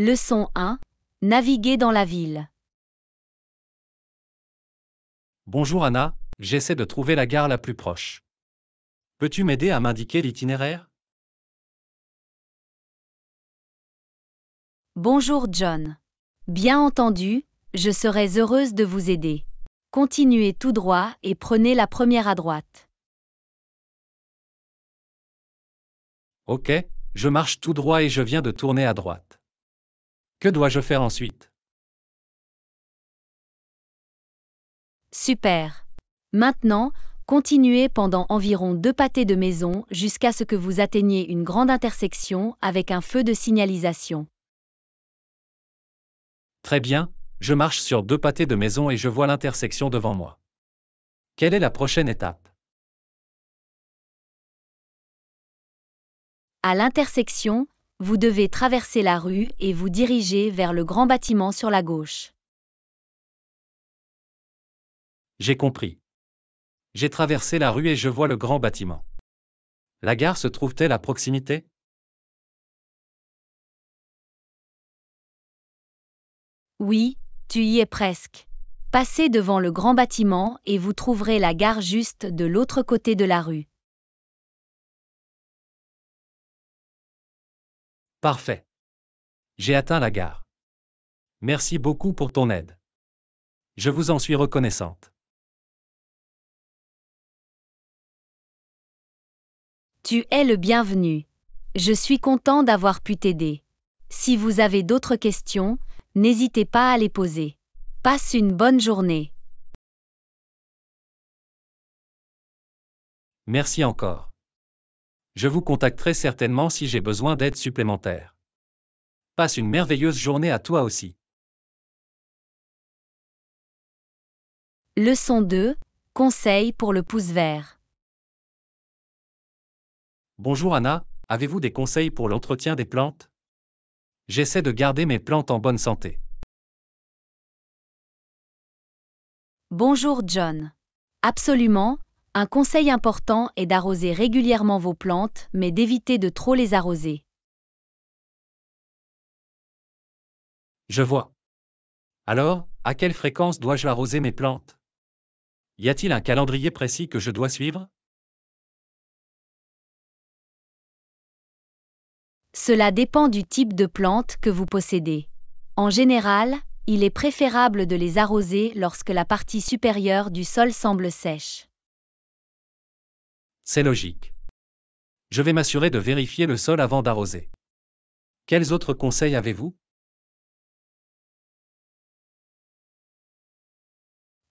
Leçon 1. Naviguer dans la ville. Bonjour Anna, j'essaie de trouver la gare la plus proche. Peux-tu m'aider à m'indiquer l'itinéraire Bonjour John. Bien entendu, je serais heureuse de vous aider. Continuez tout droit et prenez la première à droite. Ok, je marche tout droit et je viens de tourner à droite. Que dois-je faire ensuite Super. Maintenant, continuez pendant environ deux pâtés de maison jusqu'à ce que vous atteigniez une grande intersection avec un feu de signalisation. Très bien, je marche sur deux pâtés de maison et je vois l'intersection devant moi. Quelle est la prochaine étape À l'intersection, vous devez traverser la rue et vous diriger vers le grand bâtiment sur la gauche. J'ai compris. J'ai traversé la rue et je vois le grand bâtiment. La gare se trouve-t-elle à proximité Oui, tu y es presque. Passez devant le grand bâtiment et vous trouverez la gare juste de l'autre côté de la rue. Parfait. J'ai atteint la gare. Merci beaucoup pour ton aide. Je vous en suis reconnaissante. Tu es le bienvenu. Je suis content d'avoir pu t'aider. Si vous avez d'autres questions, n'hésitez pas à les poser. Passe une bonne journée. Merci encore je vous contacterai certainement si j'ai besoin d'aide supplémentaire. Passe une merveilleuse journée à toi aussi. Leçon 2. Conseils pour le pouce vert. Bonjour Anna, avez-vous des conseils pour l'entretien des plantes J'essaie de garder mes plantes en bonne santé. Bonjour John. Absolument, un conseil important est d'arroser régulièrement vos plantes, mais d'éviter de trop les arroser. Je vois. Alors, à quelle fréquence dois-je arroser mes plantes Y a-t-il un calendrier précis que je dois suivre Cela dépend du type de plante que vous possédez. En général, il est préférable de les arroser lorsque la partie supérieure du sol semble sèche. C'est logique. Je vais m'assurer de vérifier le sol avant d'arroser. Quels autres conseils avez-vous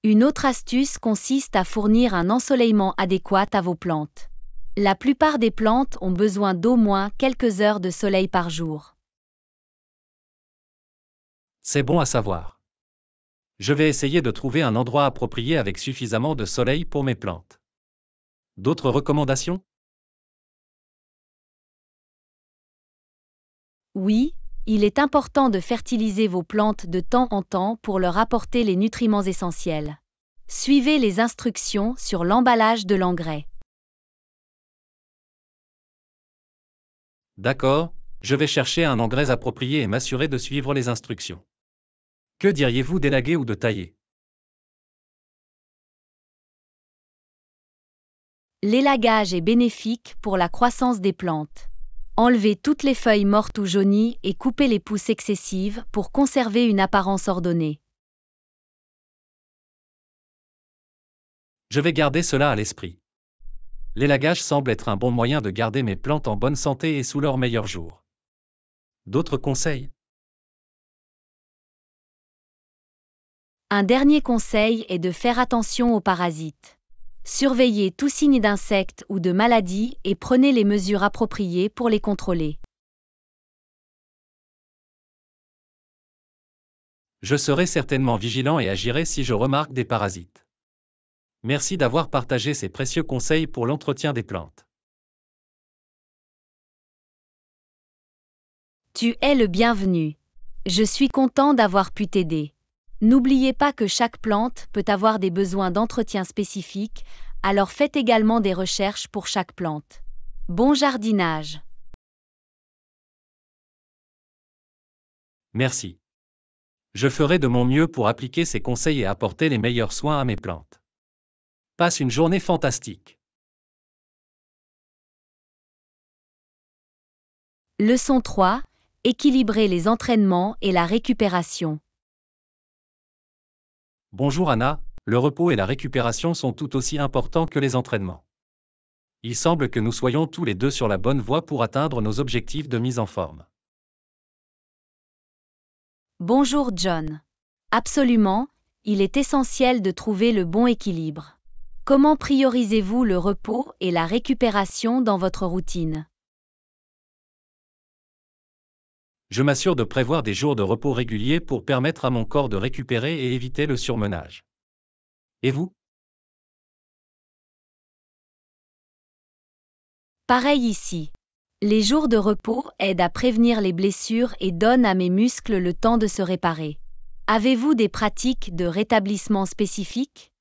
Une autre astuce consiste à fournir un ensoleillement adéquat à vos plantes. La plupart des plantes ont besoin d'au moins quelques heures de soleil par jour. C'est bon à savoir. Je vais essayer de trouver un endroit approprié avec suffisamment de soleil pour mes plantes. D'autres recommandations Oui, il est important de fertiliser vos plantes de temps en temps pour leur apporter les nutriments essentiels. Suivez les instructions sur l'emballage de l'engrais. D'accord, je vais chercher un engrais approprié et m'assurer de suivre les instructions. Que diriez-vous d'élaguer ou de tailler L'élagage est bénéfique pour la croissance des plantes. Enlevez toutes les feuilles mortes ou jaunies et coupez les pousses excessives pour conserver une apparence ordonnée. Je vais garder cela à l'esprit. L'élagage semble être un bon moyen de garder mes plantes en bonne santé et sous leurs meilleurs jours. D'autres conseils Un dernier conseil est de faire attention aux parasites. Surveillez tout signe d'insectes ou de maladie et prenez les mesures appropriées pour les contrôler. Je serai certainement vigilant et agirai si je remarque des parasites. Merci d'avoir partagé ces précieux conseils pour l'entretien des plantes. Tu es le bienvenu. Je suis content d'avoir pu t'aider. N'oubliez pas que chaque plante peut avoir des besoins d'entretien spécifiques, alors faites également des recherches pour chaque plante. Bon jardinage Merci. Je ferai de mon mieux pour appliquer ces conseils et apporter les meilleurs soins à mes plantes. Passe une journée fantastique. Leçon 3. Équilibrer les entraînements et la récupération. Bonjour Anna, le repos et la récupération sont tout aussi importants que les entraînements. Il semble que nous soyons tous les deux sur la bonne voie pour atteindre nos objectifs de mise en forme. Bonjour John. Absolument, il est essentiel de trouver le bon équilibre. Comment priorisez-vous le repos et la récupération dans votre routine je m'assure de prévoir des jours de repos réguliers pour permettre à mon corps de récupérer et éviter le surmenage. Et vous Pareil ici. Les jours de repos aident à prévenir les blessures et donnent à mes muscles le temps de se réparer. Avez-vous des pratiques de rétablissement spécifiques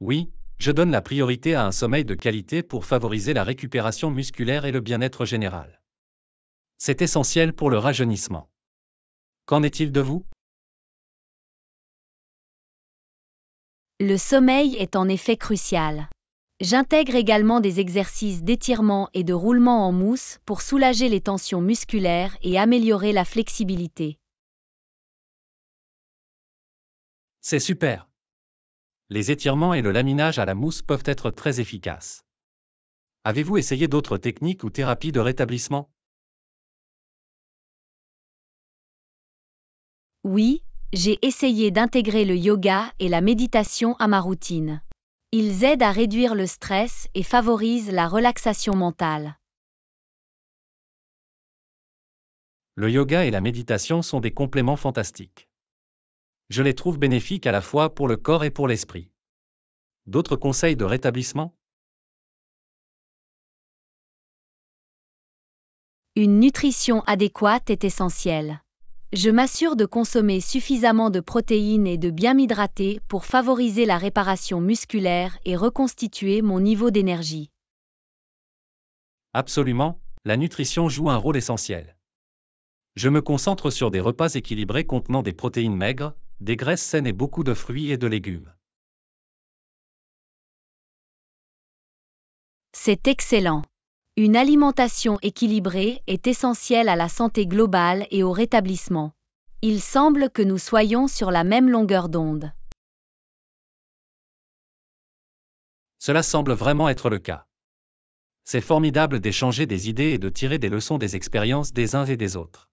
Oui, je donne la priorité à un sommeil de qualité pour favoriser la récupération musculaire et le bien-être général. C'est essentiel pour le rajeunissement. Qu'en est-il de vous Le sommeil est en effet crucial. J'intègre également des exercices d'étirement et de roulement en mousse pour soulager les tensions musculaires et améliorer la flexibilité. C'est super les étirements et le laminage à la mousse peuvent être très efficaces. Avez-vous essayé d'autres techniques ou thérapies de rétablissement Oui, j'ai essayé d'intégrer le yoga et la méditation à ma routine. Ils aident à réduire le stress et favorisent la relaxation mentale. Le yoga et la méditation sont des compléments fantastiques je les trouve bénéfiques à la fois pour le corps et pour l'esprit. D'autres conseils de rétablissement Une nutrition adéquate est essentielle. Je m'assure de consommer suffisamment de protéines et de bien m'hydrater pour favoriser la réparation musculaire et reconstituer mon niveau d'énergie. Absolument, la nutrition joue un rôle essentiel. Je me concentre sur des repas équilibrés contenant des protéines maigres, des graisses saines et beaucoup de fruits et de légumes. C'est excellent. Une alimentation équilibrée est essentielle à la santé globale et au rétablissement. Il semble que nous soyons sur la même longueur d'onde. Cela semble vraiment être le cas. C'est formidable d'échanger des idées et de tirer des leçons des expériences des uns et des autres.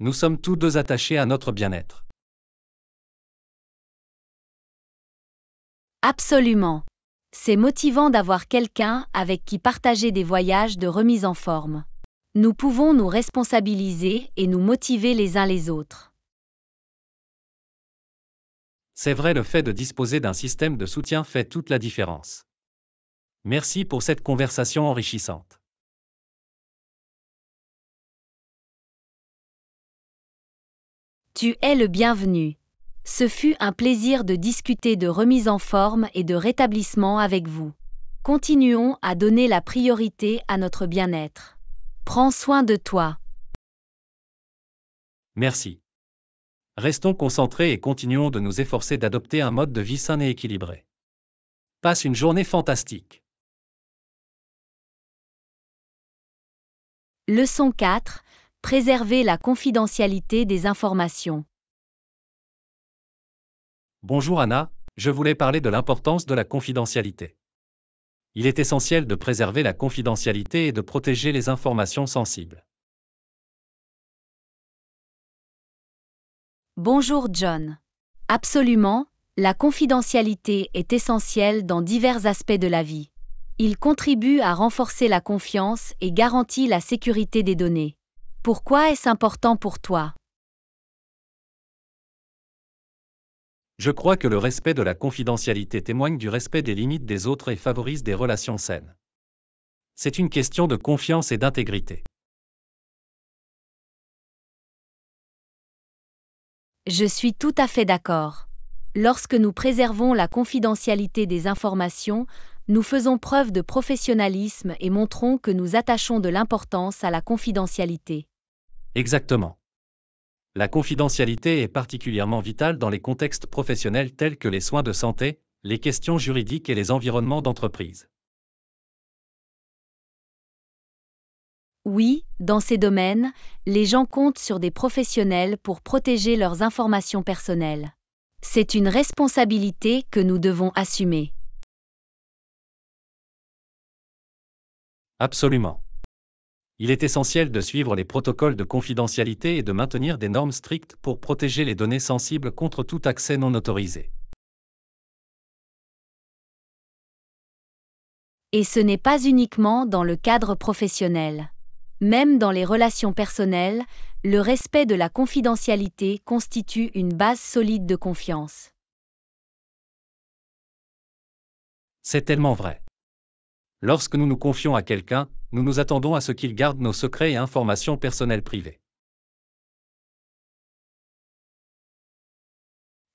Nous sommes tous deux attachés à notre bien-être. Absolument. C'est motivant d'avoir quelqu'un avec qui partager des voyages de remise en forme. Nous pouvons nous responsabiliser et nous motiver les uns les autres. C'est vrai, le fait de disposer d'un système de soutien fait toute la différence. Merci pour cette conversation enrichissante. Tu es le bienvenu. Ce fut un plaisir de discuter de remise en forme et de rétablissement avec vous. Continuons à donner la priorité à notre bien-être. Prends soin de toi. Merci. Restons concentrés et continuons de nous efforcer d'adopter un mode de vie sain et équilibré. Passe une journée fantastique. Leçon 4. Préserver la confidentialité des informations. Bonjour Anna, je voulais parler de l'importance de la confidentialité. Il est essentiel de préserver la confidentialité et de protéger les informations sensibles. Bonjour John. Absolument, la confidentialité est essentielle dans divers aspects de la vie. Il contribue à renforcer la confiance et garantit la sécurité des données. Pourquoi est-ce important pour toi Je crois que le respect de la confidentialité témoigne du respect des limites des autres et favorise des relations saines. C'est une question de confiance et d'intégrité. Je suis tout à fait d'accord. Lorsque nous préservons la confidentialité des informations, nous faisons preuve de professionnalisme et montrons que nous attachons de l'importance à la confidentialité. Exactement. La confidentialité est particulièrement vitale dans les contextes professionnels tels que les soins de santé, les questions juridiques et les environnements d'entreprise. Oui, dans ces domaines, les gens comptent sur des professionnels pour protéger leurs informations personnelles. C'est une responsabilité que nous devons assumer. Absolument il est essentiel de suivre les protocoles de confidentialité et de maintenir des normes strictes pour protéger les données sensibles contre tout accès non autorisé. Et ce n'est pas uniquement dans le cadre professionnel. Même dans les relations personnelles, le respect de la confidentialité constitue une base solide de confiance. C'est tellement vrai. Lorsque nous nous confions à quelqu'un, nous nous attendons à ce qu'il garde nos secrets et informations personnelles privées.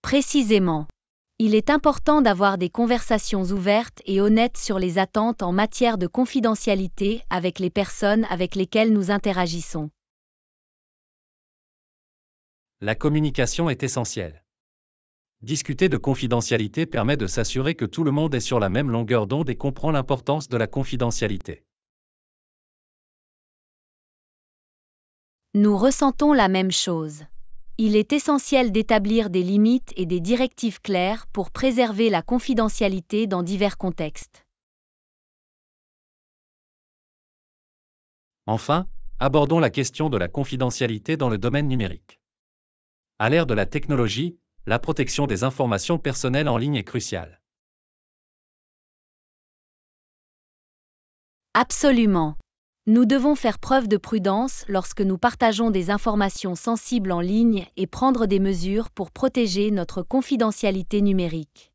Précisément. Il est important d'avoir des conversations ouvertes et honnêtes sur les attentes en matière de confidentialité avec les personnes avec lesquelles nous interagissons. La communication est essentielle. Discuter de confidentialité permet de s'assurer que tout le monde est sur la même longueur d'onde et comprend l'importance de la confidentialité. Nous ressentons la même chose. Il est essentiel d'établir des limites et des directives claires pour préserver la confidentialité dans divers contextes. Enfin, abordons la question de la confidentialité dans le domaine numérique. À l'ère de la technologie, la protection des informations personnelles en ligne est cruciale. Absolument. Nous devons faire preuve de prudence lorsque nous partageons des informations sensibles en ligne et prendre des mesures pour protéger notre confidentialité numérique.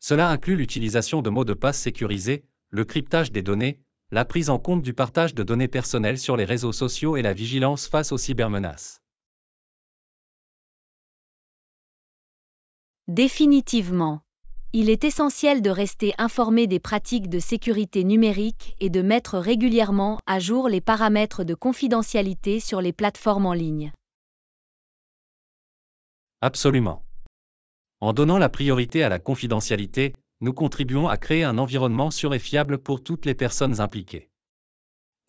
Cela inclut l'utilisation de mots de passe sécurisés, le cryptage des données, la prise en compte du partage de données personnelles sur les réseaux sociaux et la vigilance face aux cybermenaces. Définitivement. Il est essentiel de rester informé des pratiques de sécurité numérique et de mettre régulièrement à jour les paramètres de confidentialité sur les plateformes en ligne. Absolument. En donnant la priorité à la confidentialité, nous contribuons à créer un environnement sûr et fiable pour toutes les personnes impliquées.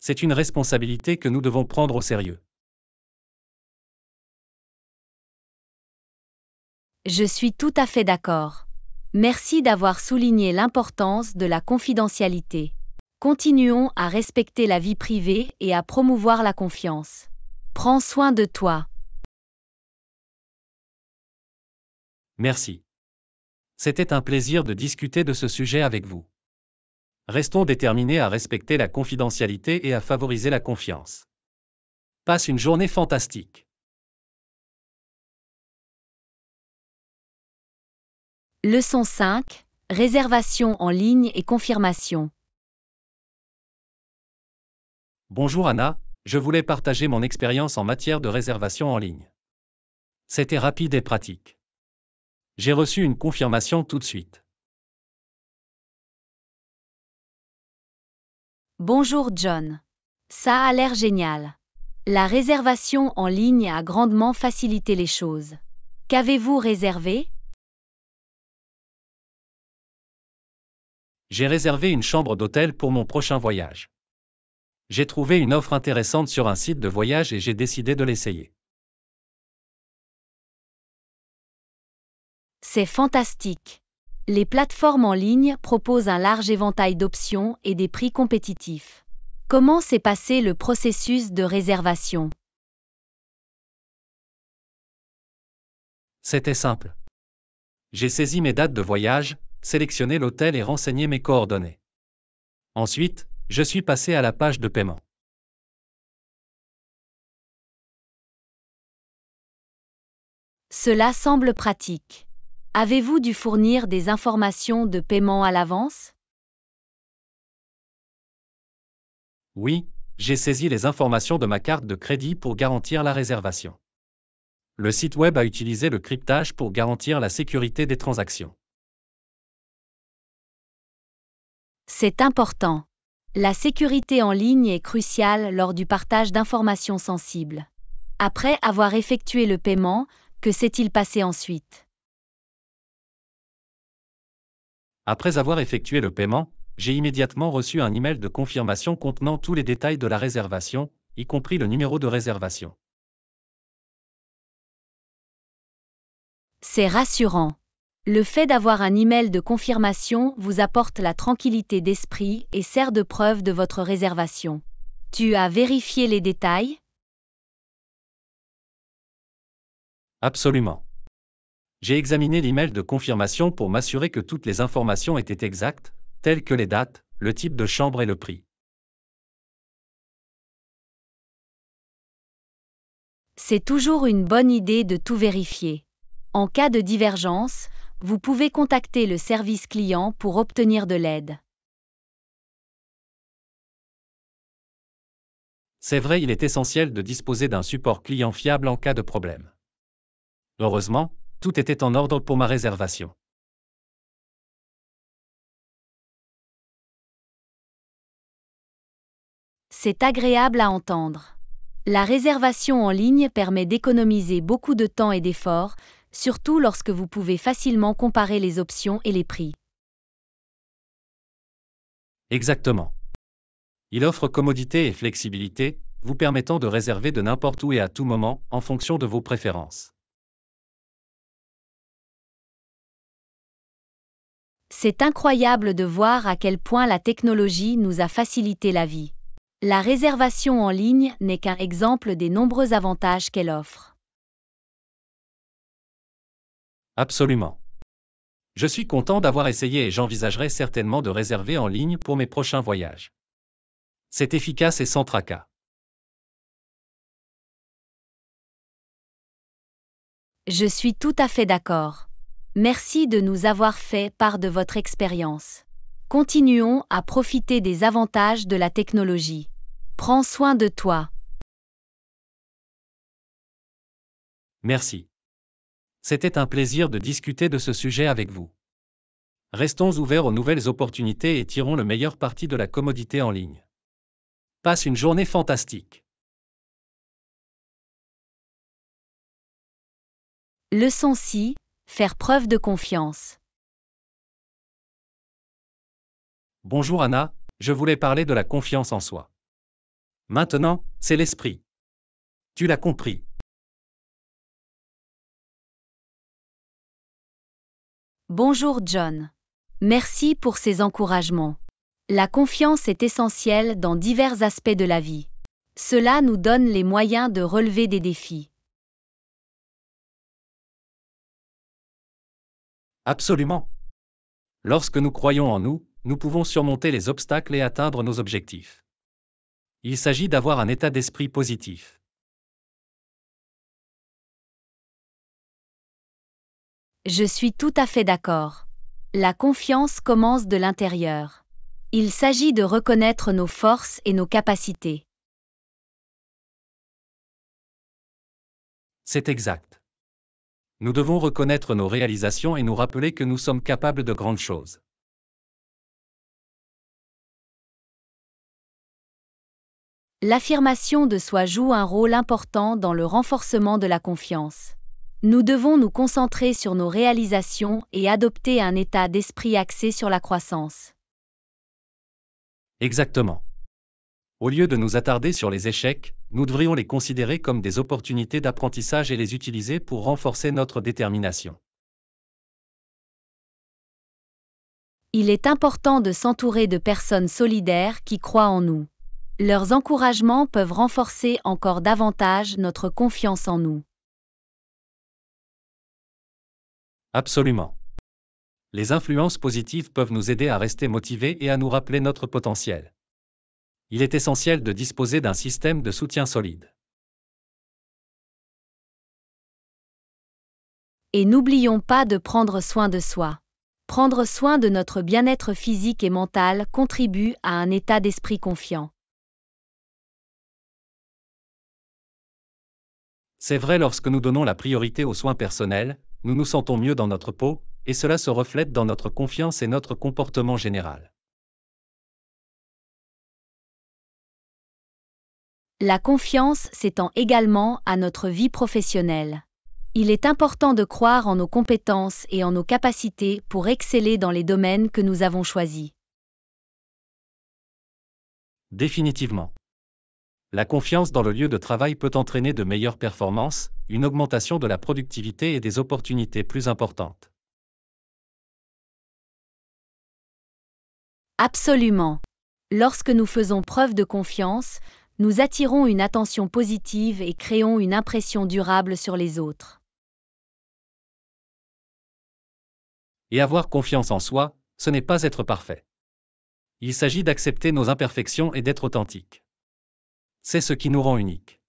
C'est une responsabilité que nous devons prendre au sérieux. Je suis tout à fait d'accord. Merci d'avoir souligné l'importance de la confidentialité. Continuons à respecter la vie privée et à promouvoir la confiance. Prends soin de toi. Merci. C'était un plaisir de discuter de ce sujet avec vous. Restons déterminés à respecter la confidentialité et à favoriser la confiance. Passe une journée fantastique. Leçon 5. Réservation en ligne et confirmation. Bonjour Anna, je voulais partager mon expérience en matière de réservation en ligne. C'était rapide et pratique. J'ai reçu une confirmation tout de suite. Bonjour John. Ça a l'air génial. La réservation en ligne a grandement facilité les choses. Qu'avez-vous réservé J'ai réservé une chambre d'hôtel pour mon prochain voyage. J'ai trouvé une offre intéressante sur un site de voyage et j'ai décidé de l'essayer. C'est fantastique. Les plateformes en ligne proposent un large éventail d'options et des prix compétitifs. Comment s'est passé le processus de réservation C'était simple. J'ai saisi mes dates de voyage, Sélectionner l'hôtel et renseigner mes coordonnées. Ensuite, je suis passé à la page de paiement. Cela semble pratique. Avez-vous dû fournir des informations de paiement à l'avance Oui, j'ai saisi les informations de ma carte de crédit pour garantir la réservation. Le site web a utilisé le cryptage pour garantir la sécurité des transactions. C'est important. La sécurité en ligne est cruciale lors du partage d'informations sensibles. Après avoir effectué le paiement, que s'est-il passé ensuite Après avoir effectué le paiement, j'ai immédiatement reçu un email de confirmation contenant tous les détails de la réservation, y compris le numéro de réservation. C'est rassurant. Le fait d'avoir un email de confirmation vous apporte la tranquillité d'esprit et sert de preuve de votre réservation. Tu as vérifié les détails Absolument. J'ai examiné l'email de confirmation pour m'assurer que toutes les informations étaient exactes, telles que les dates, le type de chambre et le prix. C'est toujours une bonne idée de tout vérifier. En cas de divergence, vous pouvez contacter le service client pour obtenir de l'aide. C'est vrai, il est essentiel de disposer d'un support client fiable en cas de problème. Heureusement, tout était en ordre pour ma réservation. C'est agréable à entendre. La réservation en ligne permet d'économiser beaucoup de temps et d'efforts, surtout lorsque vous pouvez facilement comparer les options et les prix. Exactement. Il offre commodité et flexibilité, vous permettant de réserver de n'importe où et à tout moment, en fonction de vos préférences. C'est incroyable de voir à quel point la technologie nous a facilité la vie. La réservation en ligne n'est qu'un exemple des nombreux avantages qu'elle offre. Absolument. Je suis content d'avoir essayé et j'envisagerai certainement de réserver en ligne pour mes prochains voyages. C'est efficace et sans tracas. Je suis tout à fait d'accord. Merci de nous avoir fait part de votre expérience. Continuons à profiter des avantages de la technologie. Prends soin de toi. Merci. C'était un plaisir de discuter de ce sujet avec vous. Restons ouverts aux nouvelles opportunités et tirons le meilleur parti de la commodité en ligne. Passe une journée fantastique. Leçon 6. Faire preuve de confiance. Bonjour Anna, je voulais parler de la confiance en soi. Maintenant, c'est l'esprit. Tu l'as compris. Bonjour John. Merci pour ces encouragements. La confiance est essentielle dans divers aspects de la vie. Cela nous donne les moyens de relever des défis. Absolument. Lorsque nous croyons en nous, nous pouvons surmonter les obstacles et atteindre nos objectifs. Il s'agit d'avoir un état d'esprit positif. Je suis tout à fait d'accord. La confiance commence de l'intérieur. Il s'agit de reconnaître nos forces et nos capacités. C'est exact. Nous devons reconnaître nos réalisations et nous rappeler que nous sommes capables de grandes choses. L'affirmation de soi joue un rôle important dans le renforcement de la confiance. Nous devons nous concentrer sur nos réalisations et adopter un état d'esprit axé sur la croissance. Exactement. Au lieu de nous attarder sur les échecs, nous devrions les considérer comme des opportunités d'apprentissage et les utiliser pour renforcer notre détermination. Il est important de s'entourer de personnes solidaires qui croient en nous. Leurs encouragements peuvent renforcer encore davantage notre confiance en nous. Absolument. Les influences positives peuvent nous aider à rester motivés et à nous rappeler notre potentiel. Il est essentiel de disposer d'un système de soutien solide. Et n'oublions pas de prendre soin de soi. Prendre soin de notre bien-être physique et mental contribue à un état d'esprit confiant. C'est vrai lorsque nous donnons la priorité aux soins personnels, nous nous sentons mieux dans notre peau, et cela se reflète dans notre confiance et notre comportement général. La confiance s'étend également à notre vie professionnelle. Il est important de croire en nos compétences et en nos capacités pour exceller dans les domaines que nous avons choisis. Définitivement. La confiance dans le lieu de travail peut entraîner de meilleures performances, une augmentation de la productivité et des opportunités plus importantes. Absolument. Lorsque nous faisons preuve de confiance, nous attirons une attention positive et créons une impression durable sur les autres. Et avoir confiance en soi, ce n'est pas être parfait. Il s'agit d'accepter nos imperfections et d'être authentique. C'est ce qui nous rend unique.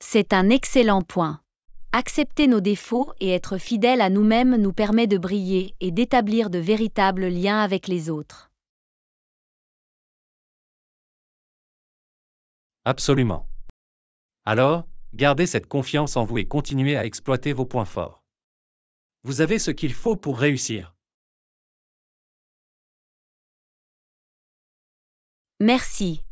C'est un excellent point. Accepter nos défauts et être fidèles à nous-mêmes nous permet de briller et d'établir de véritables liens avec les autres. Absolument. Alors, gardez cette confiance en vous et continuez à exploiter vos points forts. Vous avez ce qu'il faut pour réussir. Merci.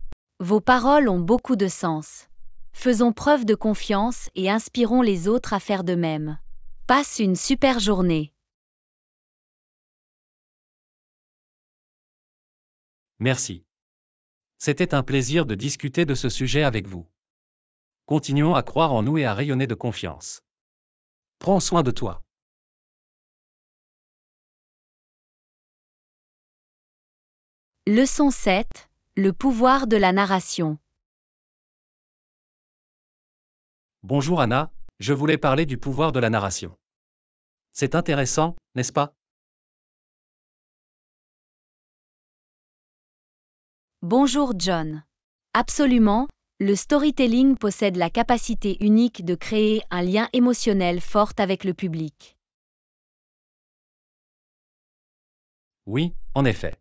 Vos paroles ont beaucoup de sens. Faisons preuve de confiance et inspirons les autres à faire de même. Passe une super journée. Merci. C'était un plaisir de discuter de ce sujet avec vous. Continuons à croire en nous et à rayonner de confiance. Prends soin de toi. Leçon 7 le pouvoir de la narration. Bonjour Anna, je voulais parler du pouvoir de la narration. C'est intéressant, n'est-ce pas Bonjour John. Absolument, le storytelling possède la capacité unique de créer un lien émotionnel fort avec le public. Oui, en effet.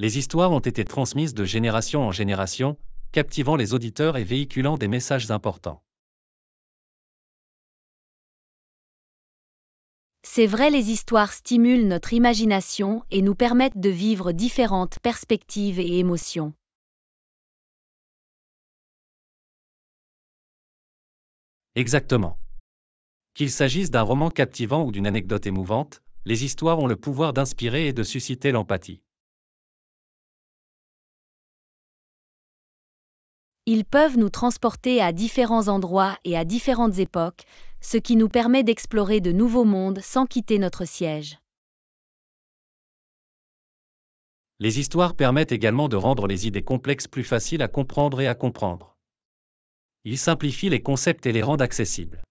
Les histoires ont été transmises de génération en génération, captivant les auditeurs et véhiculant des messages importants. C'est vrai, les histoires stimulent notre imagination et nous permettent de vivre différentes perspectives et émotions. Exactement. Qu'il s'agisse d'un roman captivant ou d'une anecdote émouvante, les histoires ont le pouvoir d'inspirer et de susciter l'empathie. Ils peuvent nous transporter à différents endroits et à différentes époques, ce qui nous permet d'explorer de nouveaux mondes sans quitter notre siège. Les histoires permettent également de rendre les idées complexes plus faciles à comprendre et à comprendre. Ils simplifient les concepts et les rendent accessibles.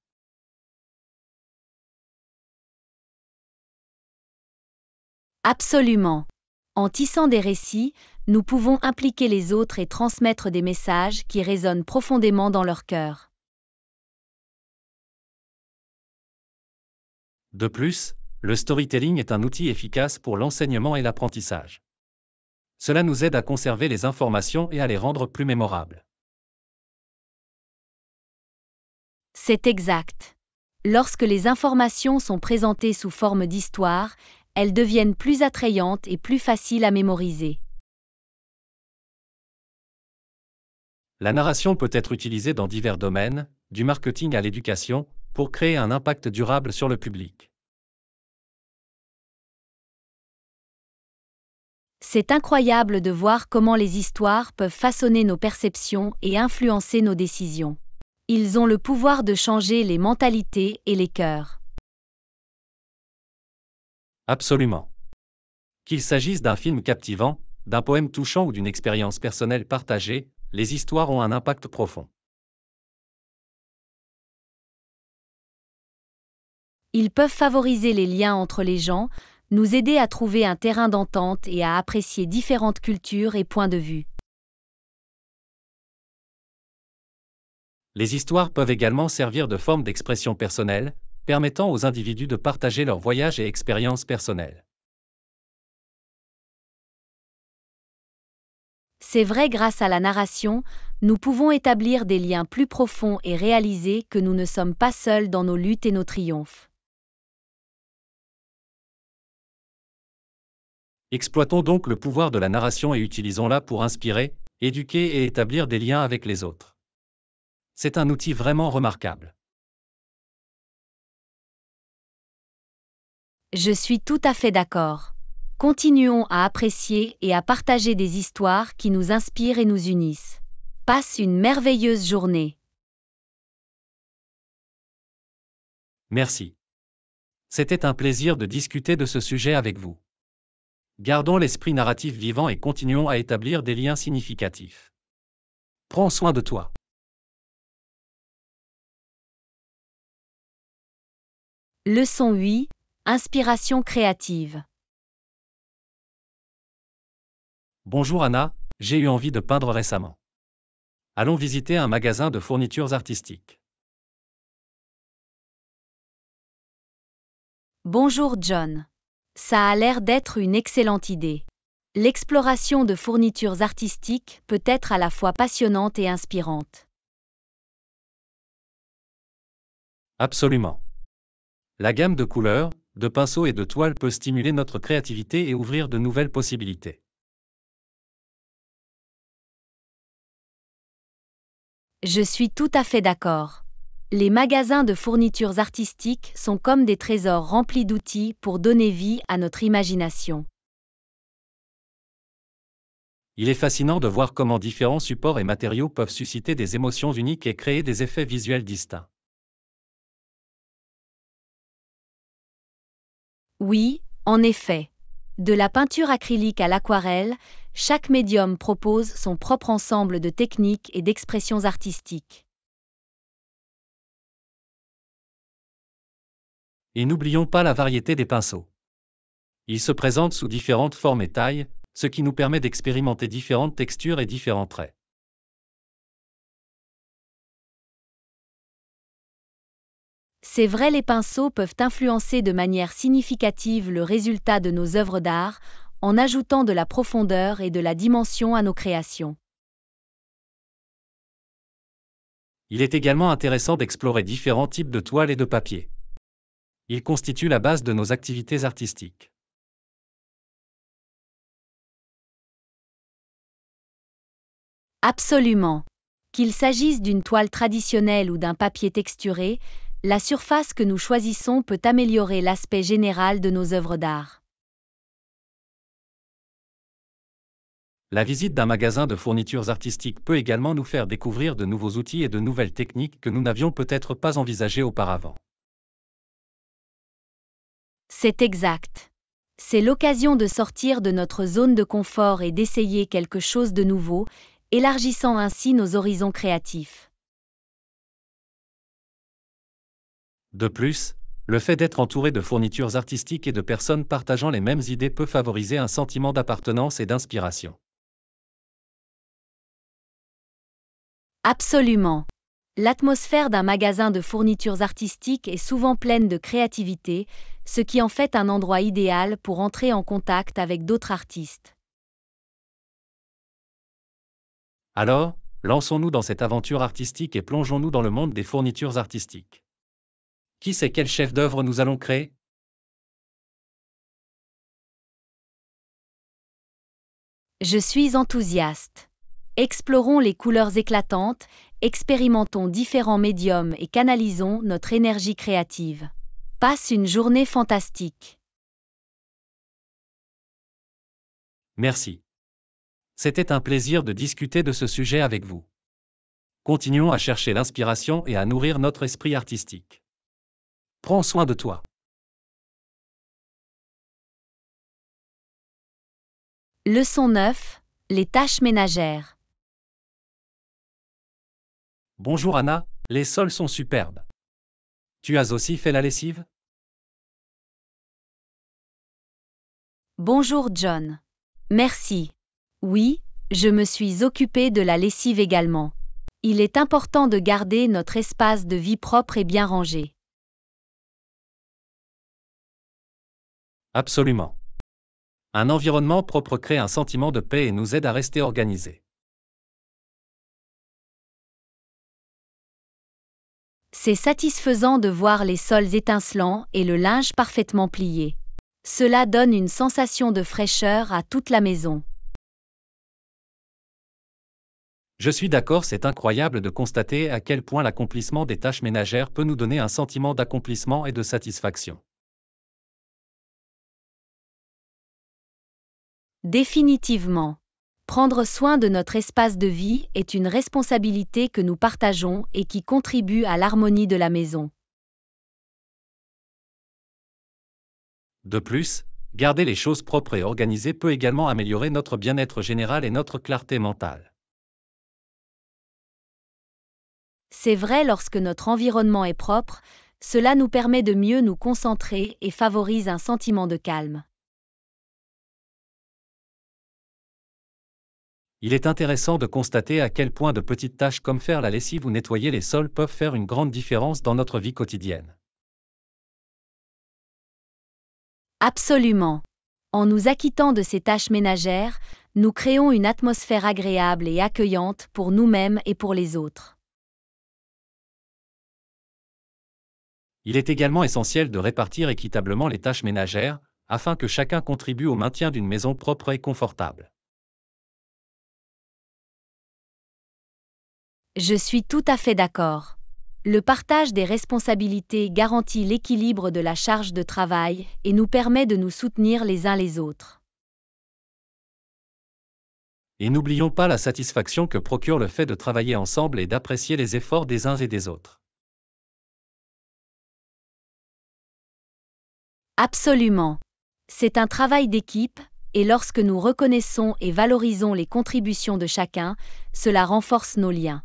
Absolument. En tissant des récits, nous pouvons impliquer les autres et transmettre des messages qui résonnent profondément dans leur cœur. De plus, le storytelling est un outil efficace pour l'enseignement et l'apprentissage. Cela nous aide à conserver les informations et à les rendre plus mémorables. C'est exact. Lorsque les informations sont présentées sous forme d'histoire, elles deviennent plus attrayantes et plus faciles à mémoriser. La narration peut être utilisée dans divers domaines, du marketing à l'éducation, pour créer un impact durable sur le public. C'est incroyable de voir comment les histoires peuvent façonner nos perceptions et influencer nos décisions. Ils ont le pouvoir de changer les mentalités et les cœurs. Absolument. Qu'il s'agisse d'un film captivant, d'un poème touchant ou d'une expérience personnelle partagée, les histoires ont un impact profond. Ils peuvent favoriser les liens entre les gens, nous aider à trouver un terrain d'entente et à apprécier différentes cultures et points de vue. Les histoires peuvent également servir de forme d'expression personnelle, permettant aux individus de partager leurs voyages et expériences personnelles. C'est vrai grâce à la narration, nous pouvons établir des liens plus profonds et réaliser que nous ne sommes pas seuls dans nos luttes et nos triomphes. Exploitons donc le pouvoir de la narration et utilisons-la pour inspirer, éduquer et établir des liens avec les autres. C'est un outil vraiment remarquable. Je suis tout à fait d'accord. Continuons à apprécier et à partager des histoires qui nous inspirent et nous unissent. Passe une merveilleuse journée. Merci. C'était un plaisir de discuter de ce sujet avec vous. Gardons l'esprit narratif vivant et continuons à établir des liens significatifs. Prends soin de toi. Leçon 8. Inspiration créative. Bonjour Anna, j'ai eu envie de peindre récemment. Allons visiter un magasin de fournitures artistiques. Bonjour John. Ça a l'air d'être une excellente idée. L'exploration de fournitures artistiques peut être à la fois passionnante et inspirante. Absolument. La gamme de couleurs, de pinceaux et de toiles peut stimuler notre créativité et ouvrir de nouvelles possibilités. Je suis tout à fait d'accord. Les magasins de fournitures artistiques sont comme des trésors remplis d'outils pour donner vie à notre imagination. Il est fascinant de voir comment différents supports et matériaux peuvent susciter des émotions uniques et créer des effets visuels distincts. Oui, en effet. De la peinture acrylique à l'aquarelle, chaque médium propose son propre ensemble de techniques et d'expressions artistiques. Et n'oublions pas la variété des pinceaux. Ils se présentent sous différentes formes et tailles, ce qui nous permet d'expérimenter différentes textures et différents traits. C'est vrai les pinceaux peuvent influencer de manière significative le résultat de nos œuvres d'art en ajoutant de la profondeur et de la dimension à nos créations. Il est également intéressant d'explorer différents types de toiles et de papier. Ils constituent la base de nos activités artistiques. Absolument. Qu'il s'agisse d'une toile traditionnelle ou d'un papier texturé, la surface que nous choisissons peut améliorer l'aspect général de nos œuvres d'art. La visite d'un magasin de fournitures artistiques peut également nous faire découvrir de nouveaux outils et de nouvelles techniques que nous n'avions peut-être pas envisagées auparavant. C'est exact. C'est l'occasion de sortir de notre zone de confort et d'essayer quelque chose de nouveau, élargissant ainsi nos horizons créatifs. De plus, le fait d'être entouré de fournitures artistiques et de personnes partageant les mêmes idées peut favoriser un sentiment d'appartenance et d'inspiration. Absolument. L'atmosphère d'un magasin de fournitures artistiques est souvent pleine de créativité, ce qui en fait un endroit idéal pour entrer en contact avec d'autres artistes. Alors, lançons-nous dans cette aventure artistique et plongeons-nous dans le monde des fournitures artistiques. Qui sait quel chef-d'œuvre nous allons créer Je suis enthousiaste. Explorons les couleurs éclatantes, expérimentons différents médiums et canalisons notre énergie créative. Passe une journée fantastique. Merci. C'était un plaisir de discuter de ce sujet avec vous. Continuons à chercher l'inspiration et à nourrir notre esprit artistique. Prends soin de toi. Leçon 9. Les tâches ménagères. Bonjour Anna, les sols sont superbes. Tu as aussi fait la lessive Bonjour John. Merci. Oui, je me suis occupée de la lessive également. Il est important de garder notre espace de vie propre et bien rangé. Absolument. Un environnement propre crée un sentiment de paix et nous aide à rester organisés. C'est satisfaisant de voir les sols étincelants et le linge parfaitement plié. Cela donne une sensation de fraîcheur à toute la maison. Je suis d'accord, c'est incroyable de constater à quel point l'accomplissement des tâches ménagères peut nous donner un sentiment d'accomplissement et de satisfaction. Définitivement. Prendre soin de notre espace de vie est une responsabilité que nous partageons et qui contribue à l'harmonie de la maison. De plus, garder les choses propres et organisées peut également améliorer notre bien-être général et notre clarté mentale. C'est vrai lorsque notre environnement est propre, cela nous permet de mieux nous concentrer et favorise un sentiment de calme. il est intéressant de constater à quel point de petites tâches comme faire la lessive ou nettoyer les sols peuvent faire une grande différence dans notre vie quotidienne. Absolument. En nous acquittant de ces tâches ménagères, nous créons une atmosphère agréable et accueillante pour nous-mêmes et pour les autres. Il est également essentiel de répartir équitablement les tâches ménagères, afin que chacun contribue au maintien d'une maison propre et confortable. Je suis tout à fait d'accord. Le partage des responsabilités garantit l'équilibre de la charge de travail et nous permet de nous soutenir les uns les autres. Et n'oublions pas la satisfaction que procure le fait de travailler ensemble et d'apprécier les efforts des uns et des autres. Absolument. C'est un travail d'équipe, et lorsque nous reconnaissons et valorisons les contributions de chacun, cela renforce nos liens.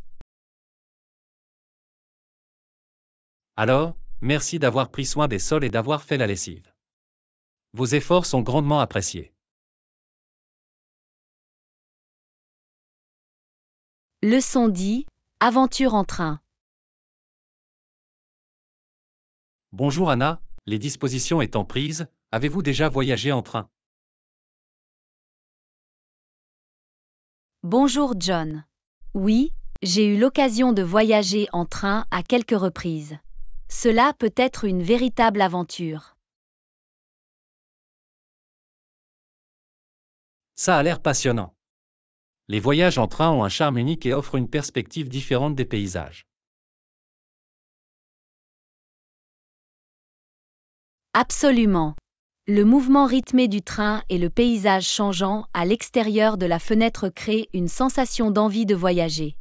Alors, merci d'avoir pris soin des sols et d'avoir fait la lessive. Vos efforts sont grandement appréciés. Leçon 10. Aventure en train. Bonjour Anna, les dispositions étant prises, avez-vous déjà voyagé en train Bonjour John. Oui, j'ai eu l'occasion de voyager en train à quelques reprises. Cela peut être une véritable aventure. Ça a l'air passionnant. Les voyages en train ont un charme unique et offrent une perspective différente des paysages. Absolument. Le mouvement rythmé du train et le paysage changeant à l'extérieur de la fenêtre créent une sensation d'envie de voyager.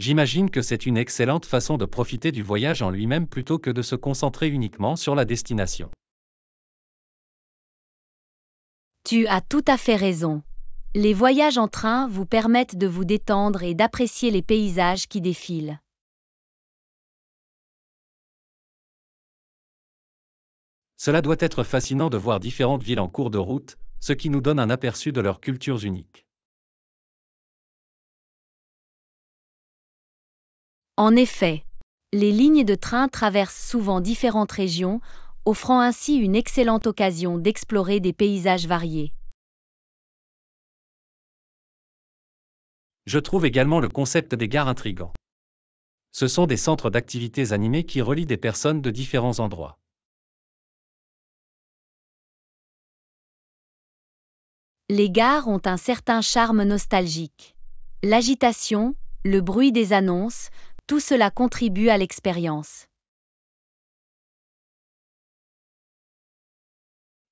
J'imagine que c'est une excellente façon de profiter du voyage en lui-même plutôt que de se concentrer uniquement sur la destination. Tu as tout à fait raison. Les voyages en train vous permettent de vous détendre et d'apprécier les paysages qui défilent. Cela doit être fascinant de voir différentes villes en cours de route, ce qui nous donne un aperçu de leurs cultures uniques. En effet, les lignes de train traversent souvent différentes régions, offrant ainsi une excellente occasion d'explorer des paysages variés. Je trouve également le concept des gares intrigant. Ce sont des centres d'activités animées qui relient des personnes de différents endroits. Les gares ont un certain charme nostalgique. L'agitation, le bruit des annonces, tout cela contribue à l'expérience.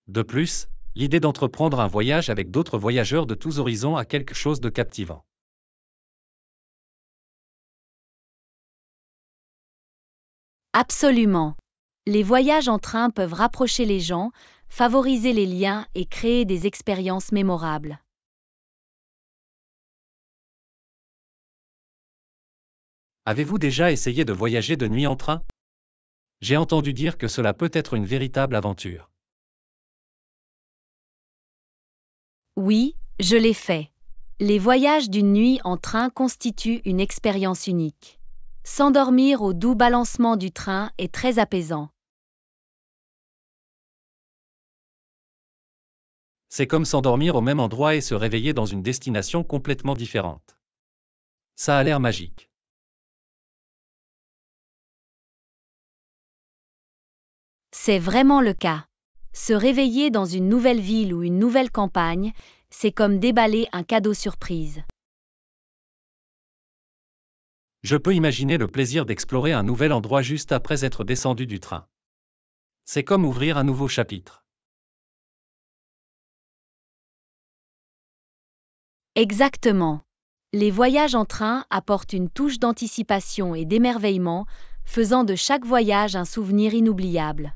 De plus, l'idée d'entreprendre un voyage avec d'autres voyageurs de tous horizons a quelque chose de captivant. Absolument. Les voyages en train peuvent rapprocher les gens, favoriser les liens et créer des expériences mémorables. Avez-vous déjà essayé de voyager de nuit en train J'ai entendu dire que cela peut être une véritable aventure. Oui, je l'ai fait. Les voyages d'une nuit en train constituent une expérience unique. S'endormir au doux balancement du train est très apaisant. C'est comme s'endormir au même endroit et se réveiller dans une destination complètement différente. Ça a l'air magique. C'est vraiment le cas. Se réveiller dans une nouvelle ville ou une nouvelle campagne, c'est comme déballer un cadeau surprise. Je peux imaginer le plaisir d'explorer un nouvel endroit juste après être descendu du train. C'est comme ouvrir un nouveau chapitre. Exactement. Les voyages en train apportent une touche d'anticipation et d'émerveillement, faisant de chaque voyage un souvenir inoubliable.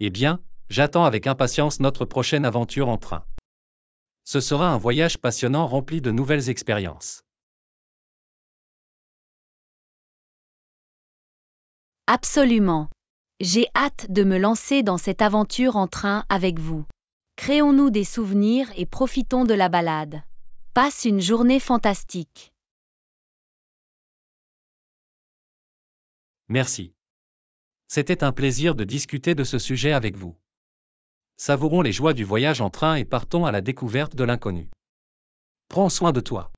Eh bien, j'attends avec impatience notre prochaine aventure en train. Ce sera un voyage passionnant rempli de nouvelles expériences. Absolument. J'ai hâte de me lancer dans cette aventure en train avec vous. Créons-nous des souvenirs et profitons de la balade. Passe une journée fantastique. Merci. C'était un plaisir de discuter de ce sujet avec vous. Savourons les joies du voyage en train et partons à la découverte de l'inconnu. Prends soin de toi.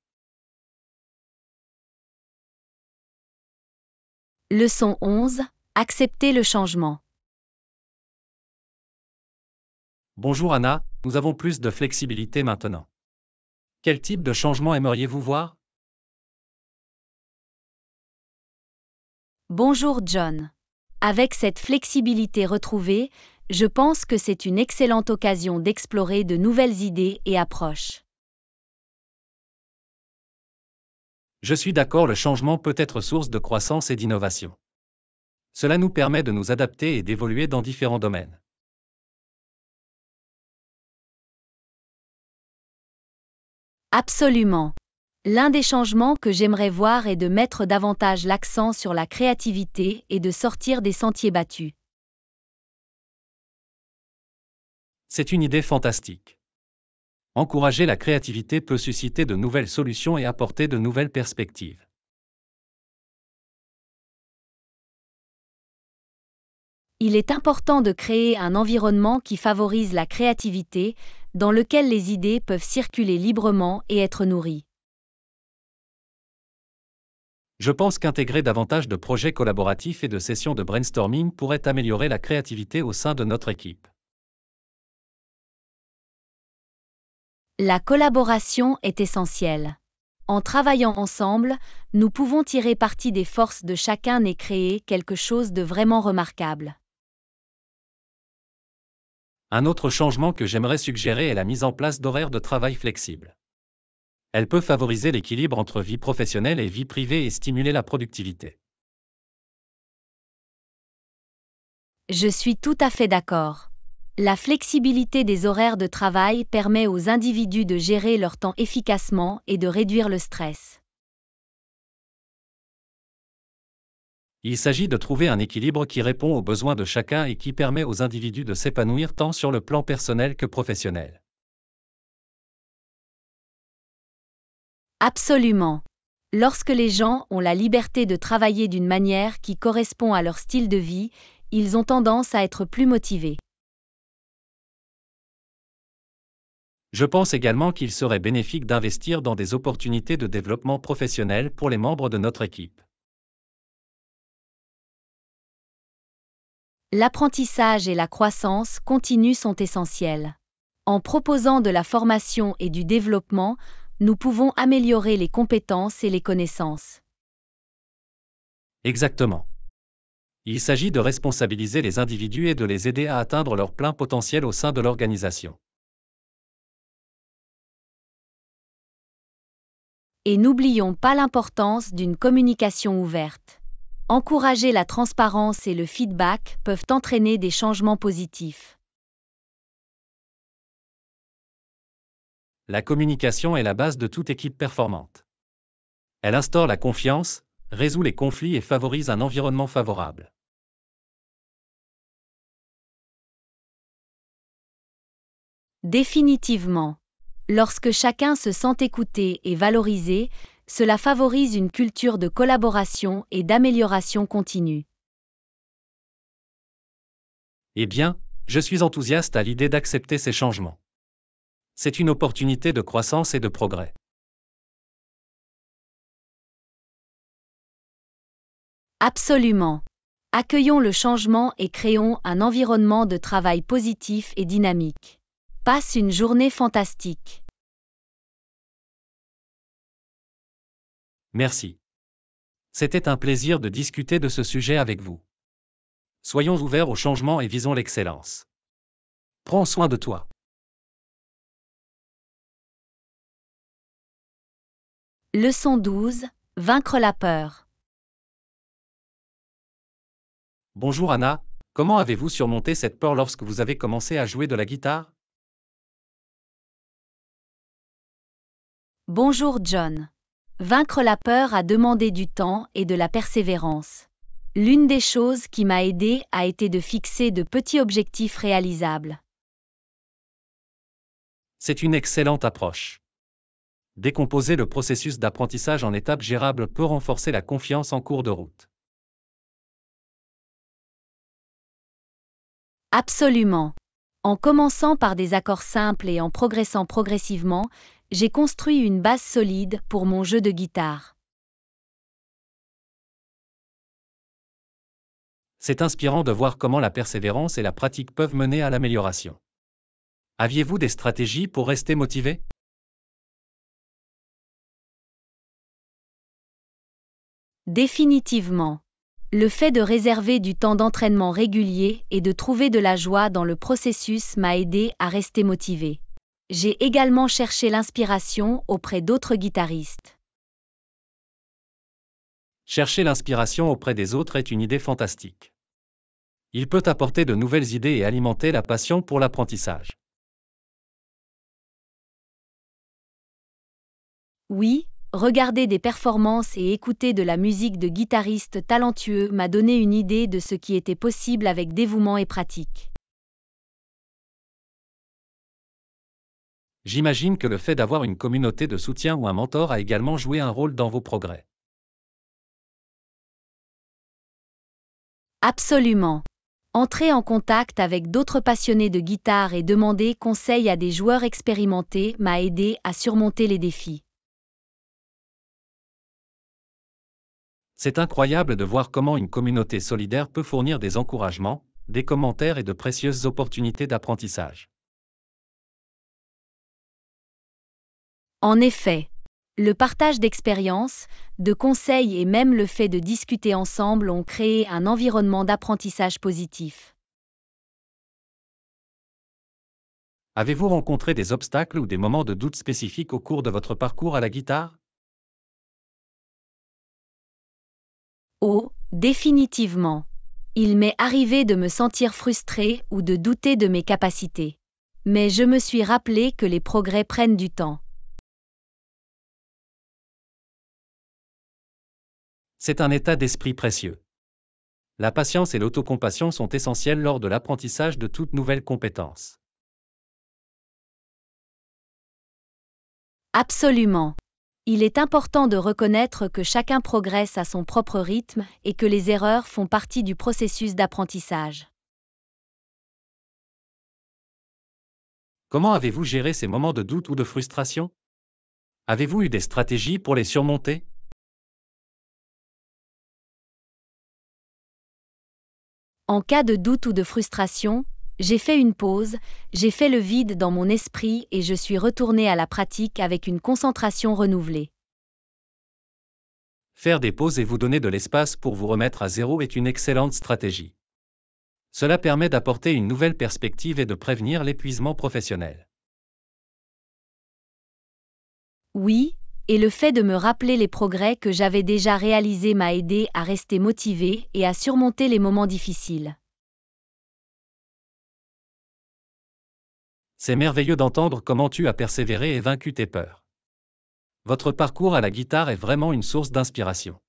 Leçon 11. Accepter le changement. Bonjour Anna, nous avons plus de flexibilité maintenant. Quel type de changement aimeriez-vous voir Bonjour John. Avec cette flexibilité retrouvée, je pense que c'est une excellente occasion d'explorer de nouvelles idées et approches. Je suis d'accord, le changement peut être source de croissance et d'innovation. Cela nous permet de nous adapter et d'évoluer dans différents domaines. Absolument. L'un des changements que j'aimerais voir est de mettre davantage l'accent sur la créativité et de sortir des sentiers battus. C'est une idée fantastique. Encourager la créativité peut susciter de nouvelles solutions et apporter de nouvelles perspectives. Il est important de créer un environnement qui favorise la créativité, dans lequel les idées peuvent circuler librement et être nourries. Je pense qu'intégrer davantage de projets collaboratifs et de sessions de brainstorming pourrait améliorer la créativité au sein de notre équipe. La collaboration est essentielle. En travaillant ensemble, nous pouvons tirer parti des forces de chacun et créer quelque chose de vraiment remarquable. Un autre changement que j'aimerais suggérer est la mise en place d'horaires de travail flexibles. Elle peut favoriser l'équilibre entre vie professionnelle et vie privée et stimuler la productivité. Je suis tout à fait d'accord. La flexibilité des horaires de travail permet aux individus de gérer leur temps efficacement et de réduire le stress. Il s'agit de trouver un équilibre qui répond aux besoins de chacun et qui permet aux individus de s'épanouir tant sur le plan personnel que professionnel. Absolument. Lorsque les gens ont la liberté de travailler d'une manière qui correspond à leur style de vie, ils ont tendance à être plus motivés. Je pense également qu'il serait bénéfique d'investir dans des opportunités de développement professionnel pour les membres de notre équipe. L'apprentissage et la croissance continue sont essentiels. En proposant de la formation et du développement, nous pouvons améliorer les compétences et les connaissances. Exactement. Il s'agit de responsabiliser les individus et de les aider à atteindre leur plein potentiel au sein de l'organisation. Et n'oublions pas l'importance d'une communication ouverte. Encourager la transparence et le feedback peuvent entraîner des changements positifs. la communication est la base de toute équipe performante. Elle instaure la confiance, résout les conflits et favorise un environnement favorable. Définitivement. Lorsque chacun se sent écouté et valorisé, cela favorise une culture de collaboration et d'amélioration continue. Eh bien, je suis enthousiaste à l'idée d'accepter ces changements c'est une opportunité de croissance et de progrès. Absolument. Accueillons le changement et créons un environnement de travail positif et dynamique. Passe une journée fantastique. Merci. C'était un plaisir de discuter de ce sujet avec vous. Soyons ouverts au changement et visons l'excellence. Prends soin de toi. Leçon 12. Vaincre la peur. Bonjour Anna, comment avez-vous surmonté cette peur lorsque vous avez commencé à jouer de la guitare Bonjour John. Vaincre la peur a demandé du temps et de la persévérance. L'une des choses qui m'a aidé a été de fixer de petits objectifs réalisables. C'est une excellente approche décomposer le processus d'apprentissage en étapes gérables peut renforcer la confiance en cours de route. Absolument. En commençant par des accords simples et en progressant progressivement, j'ai construit une base solide pour mon jeu de guitare. C'est inspirant de voir comment la persévérance et la pratique peuvent mener à l'amélioration. Aviez-vous des stratégies pour rester motivé Définitivement. Le fait de réserver du temps d'entraînement régulier et de trouver de la joie dans le processus m'a aidé à rester motivé. J'ai également cherché l'inspiration auprès d'autres guitaristes. Chercher l'inspiration auprès des autres est une idée fantastique. Il peut apporter de nouvelles idées et alimenter la passion pour l'apprentissage. Oui, regarder des performances et écouter de la musique de guitaristes talentueux m'a donné une idée de ce qui était possible avec dévouement et pratique. J'imagine que le fait d'avoir une communauté de soutien ou un mentor a également joué un rôle dans vos progrès. Absolument. Entrer en contact avec d'autres passionnés de guitare et demander conseil à des joueurs expérimentés m'a aidé à surmonter les défis. C'est incroyable de voir comment une communauté solidaire peut fournir des encouragements, des commentaires et de précieuses opportunités d'apprentissage. En effet, le partage d'expériences, de conseils et même le fait de discuter ensemble ont créé un environnement d'apprentissage positif. Avez-vous rencontré des obstacles ou des moments de doute spécifiques au cours de votre parcours à la guitare Oh, définitivement. Il m'est arrivé de me sentir frustré ou de douter de mes capacités. Mais je me suis rappelé que les progrès prennent du temps. C'est un état d'esprit précieux. La patience et l'autocompassion sont essentielles lors de l'apprentissage de toute nouvelle compétence. Absolument. Il est important de reconnaître que chacun progresse à son propre rythme et que les erreurs font partie du processus d'apprentissage. Comment avez-vous géré ces moments de doute ou de frustration Avez-vous eu des stratégies pour les surmonter En cas de doute ou de frustration, j'ai fait une pause, j'ai fait le vide dans mon esprit et je suis retourné à la pratique avec une concentration renouvelée. Faire des pauses et vous donner de l'espace pour vous remettre à zéro est une excellente stratégie. Cela permet d'apporter une nouvelle perspective et de prévenir l'épuisement professionnel. Oui, et le fait de me rappeler les progrès que j'avais déjà réalisés m'a aidé à rester motivé et à surmonter les moments difficiles. C'est merveilleux d'entendre comment tu as persévéré et vaincu tes peurs. Votre parcours à la guitare est vraiment une source d'inspiration.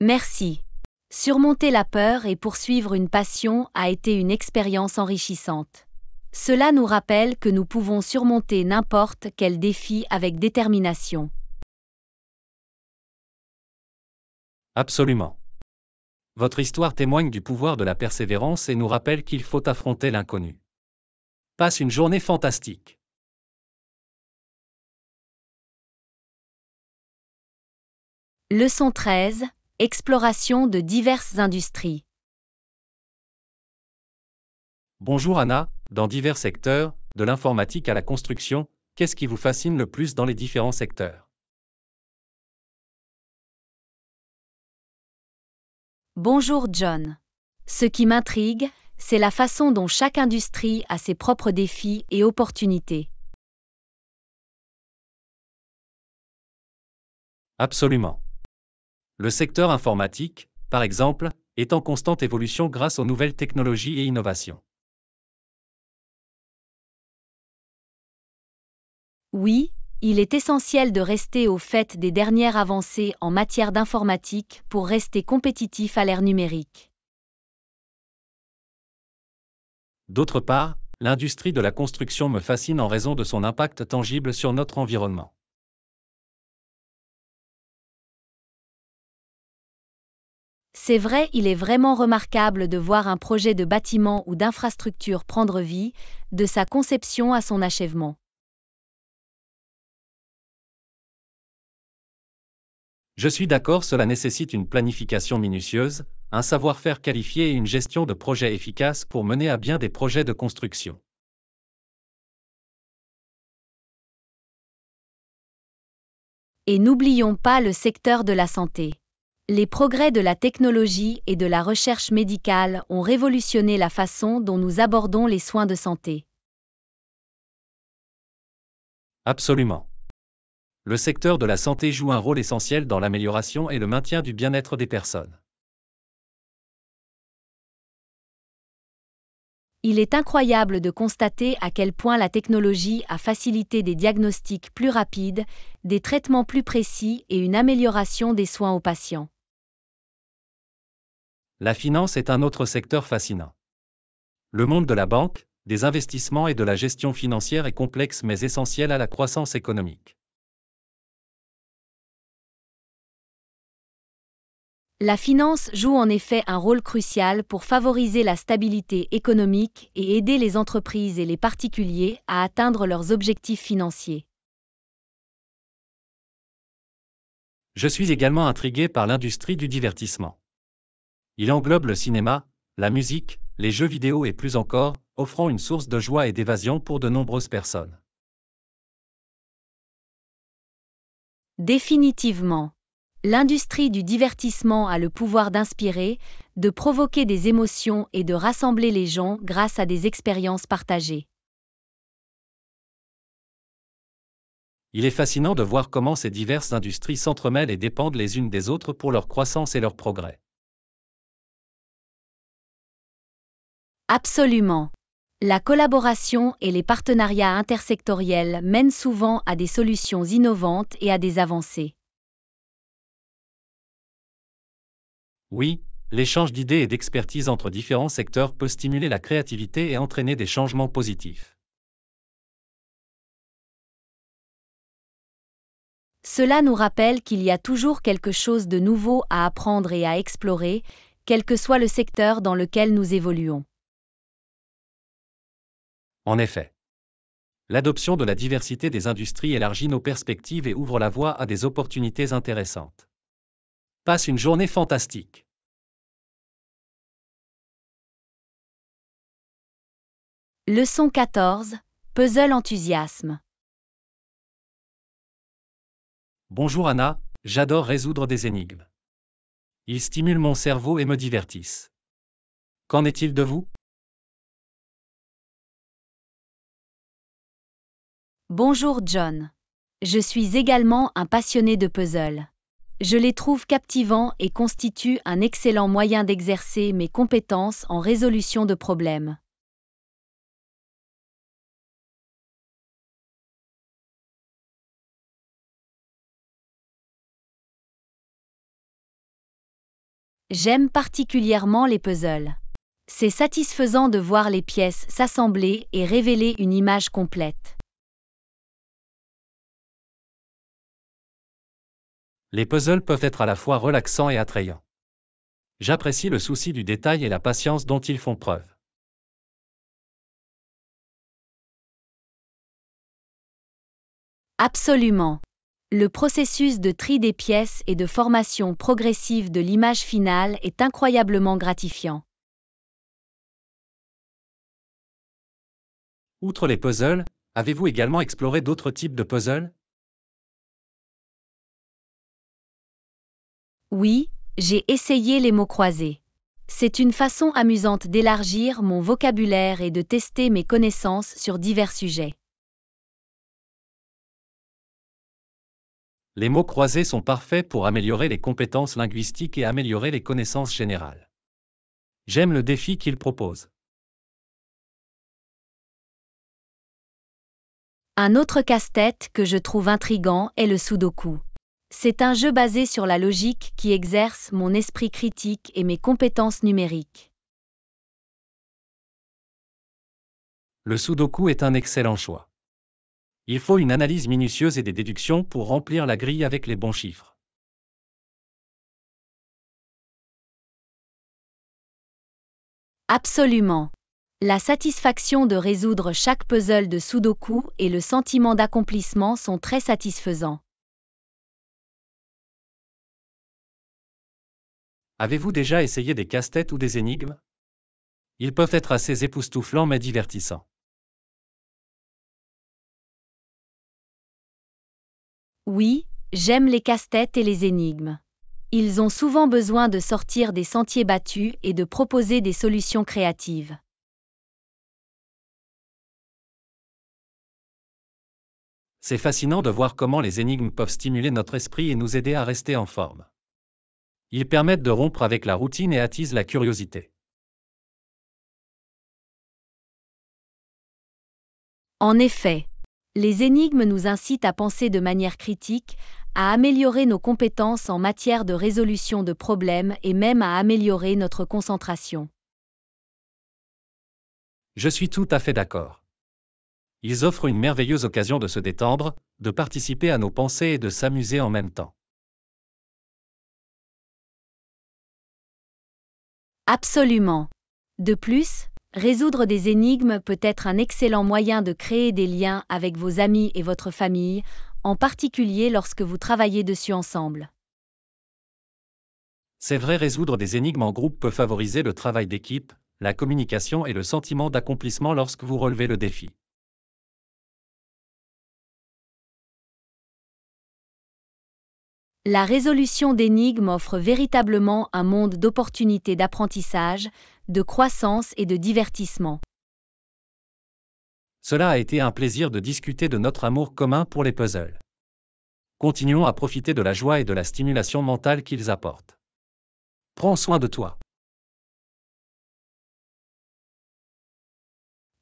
Merci. Surmonter la peur et poursuivre une passion a été une expérience enrichissante. Cela nous rappelle que nous pouvons surmonter n'importe quel défi avec détermination. Absolument. Votre histoire témoigne du pouvoir de la persévérance et nous rappelle qu'il faut affronter l'inconnu. Passe une journée fantastique. Leçon 13. Exploration de diverses industries. Bonjour Anna, dans divers secteurs, de l'informatique à la construction, qu'est-ce qui vous fascine le plus dans les différents secteurs Bonjour John. Ce qui m'intrigue, c'est la façon dont chaque industrie a ses propres défis et opportunités. Absolument. Le secteur informatique, par exemple, est en constante évolution grâce aux nouvelles technologies et innovations. Oui, il est essentiel de rester au fait des dernières avancées en matière d'informatique pour rester compétitif à l'ère numérique. D'autre part, l'industrie de la construction me fascine en raison de son impact tangible sur notre environnement. C'est vrai, il est vraiment remarquable de voir un projet de bâtiment ou d'infrastructure prendre vie, de sa conception à son achèvement. Je suis d'accord, cela nécessite une planification minutieuse, un savoir-faire qualifié et une gestion de projet efficace pour mener à bien des projets de construction. Et n'oublions pas le secteur de la santé. Les progrès de la technologie et de la recherche médicale ont révolutionné la façon dont nous abordons les soins de santé. Absolument le secteur de la santé joue un rôle essentiel dans l'amélioration et le maintien du bien-être des personnes. Il est incroyable de constater à quel point la technologie a facilité des diagnostics plus rapides, des traitements plus précis et une amélioration des soins aux patients. La finance est un autre secteur fascinant. Le monde de la banque, des investissements et de la gestion financière est complexe mais essentiel à la croissance économique. La finance joue en effet un rôle crucial pour favoriser la stabilité économique et aider les entreprises et les particuliers à atteindre leurs objectifs financiers. Je suis également intrigué par l'industrie du divertissement. Il englobe le cinéma, la musique, les jeux vidéo et plus encore, offrant une source de joie et d'évasion pour de nombreuses personnes. Définitivement. L'industrie du divertissement a le pouvoir d'inspirer, de provoquer des émotions et de rassembler les gens grâce à des expériences partagées. Il est fascinant de voir comment ces diverses industries s'entremêlent et dépendent les unes des autres pour leur croissance et leur progrès. Absolument. La collaboration et les partenariats intersectoriels mènent souvent à des solutions innovantes et à des avancées. Oui, l'échange d'idées et d'expertise entre différents secteurs peut stimuler la créativité et entraîner des changements positifs. Cela nous rappelle qu'il y a toujours quelque chose de nouveau à apprendre et à explorer, quel que soit le secteur dans lequel nous évoluons. En effet, l'adoption de la diversité des industries élargit nos perspectives et ouvre la voie à des opportunités intéressantes. Passe une journée fantastique. Leçon 14. Puzzle enthousiasme. Bonjour Anna, j'adore résoudre des énigmes. Ils stimulent mon cerveau et me divertissent. Qu'en est-il de vous Bonjour John. Je suis également un passionné de puzzle. Je les trouve captivants et constituent un excellent moyen d'exercer mes compétences en résolution de problèmes. J'aime particulièrement les puzzles. C'est satisfaisant de voir les pièces s'assembler et révéler une image complète. les puzzles peuvent être à la fois relaxants et attrayants. J'apprécie le souci du détail et la patience dont ils font preuve. Absolument. Le processus de tri des pièces et de formation progressive de l'image finale est incroyablement gratifiant. Outre les puzzles, avez-vous également exploré d'autres types de puzzles Oui, j'ai essayé les mots croisés. C'est une façon amusante d'élargir mon vocabulaire et de tester mes connaissances sur divers sujets. Les mots croisés sont parfaits pour améliorer les compétences linguistiques et améliorer les connaissances générales. J'aime le défi qu'ils proposent. Un autre casse-tête que je trouve intrigant est le Sudoku. C'est un jeu basé sur la logique qui exerce mon esprit critique et mes compétences numériques. Le Sudoku est un excellent choix. Il faut une analyse minutieuse et des déductions pour remplir la grille avec les bons chiffres. Absolument. La satisfaction de résoudre chaque puzzle de Sudoku et le sentiment d'accomplissement sont très satisfaisants. Avez-vous déjà essayé des casse-têtes ou des énigmes Ils peuvent être assez époustouflants mais divertissants. Oui, j'aime les casse-têtes et les énigmes. Ils ont souvent besoin de sortir des sentiers battus et de proposer des solutions créatives. C'est fascinant de voir comment les énigmes peuvent stimuler notre esprit et nous aider à rester en forme. Ils permettent de rompre avec la routine et attisent la curiosité. En effet, les énigmes nous incitent à penser de manière critique, à améliorer nos compétences en matière de résolution de problèmes et même à améliorer notre concentration. Je suis tout à fait d'accord. Ils offrent une merveilleuse occasion de se détendre, de participer à nos pensées et de s'amuser en même temps. Absolument. De plus, résoudre des énigmes peut être un excellent moyen de créer des liens avec vos amis et votre famille, en particulier lorsque vous travaillez dessus ensemble. C'est vrai, résoudre des énigmes en groupe peut favoriser le travail d'équipe, la communication et le sentiment d'accomplissement lorsque vous relevez le défi. La résolution d'énigmes offre véritablement un monde d'opportunités d'apprentissage, de croissance et de divertissement. Cela a été un plaisir de discuter de notre amour commun pour les puzzles. Continuons à profiter de la joie et de la stimulation mentale qu'ils apportent. Prends soin de toi.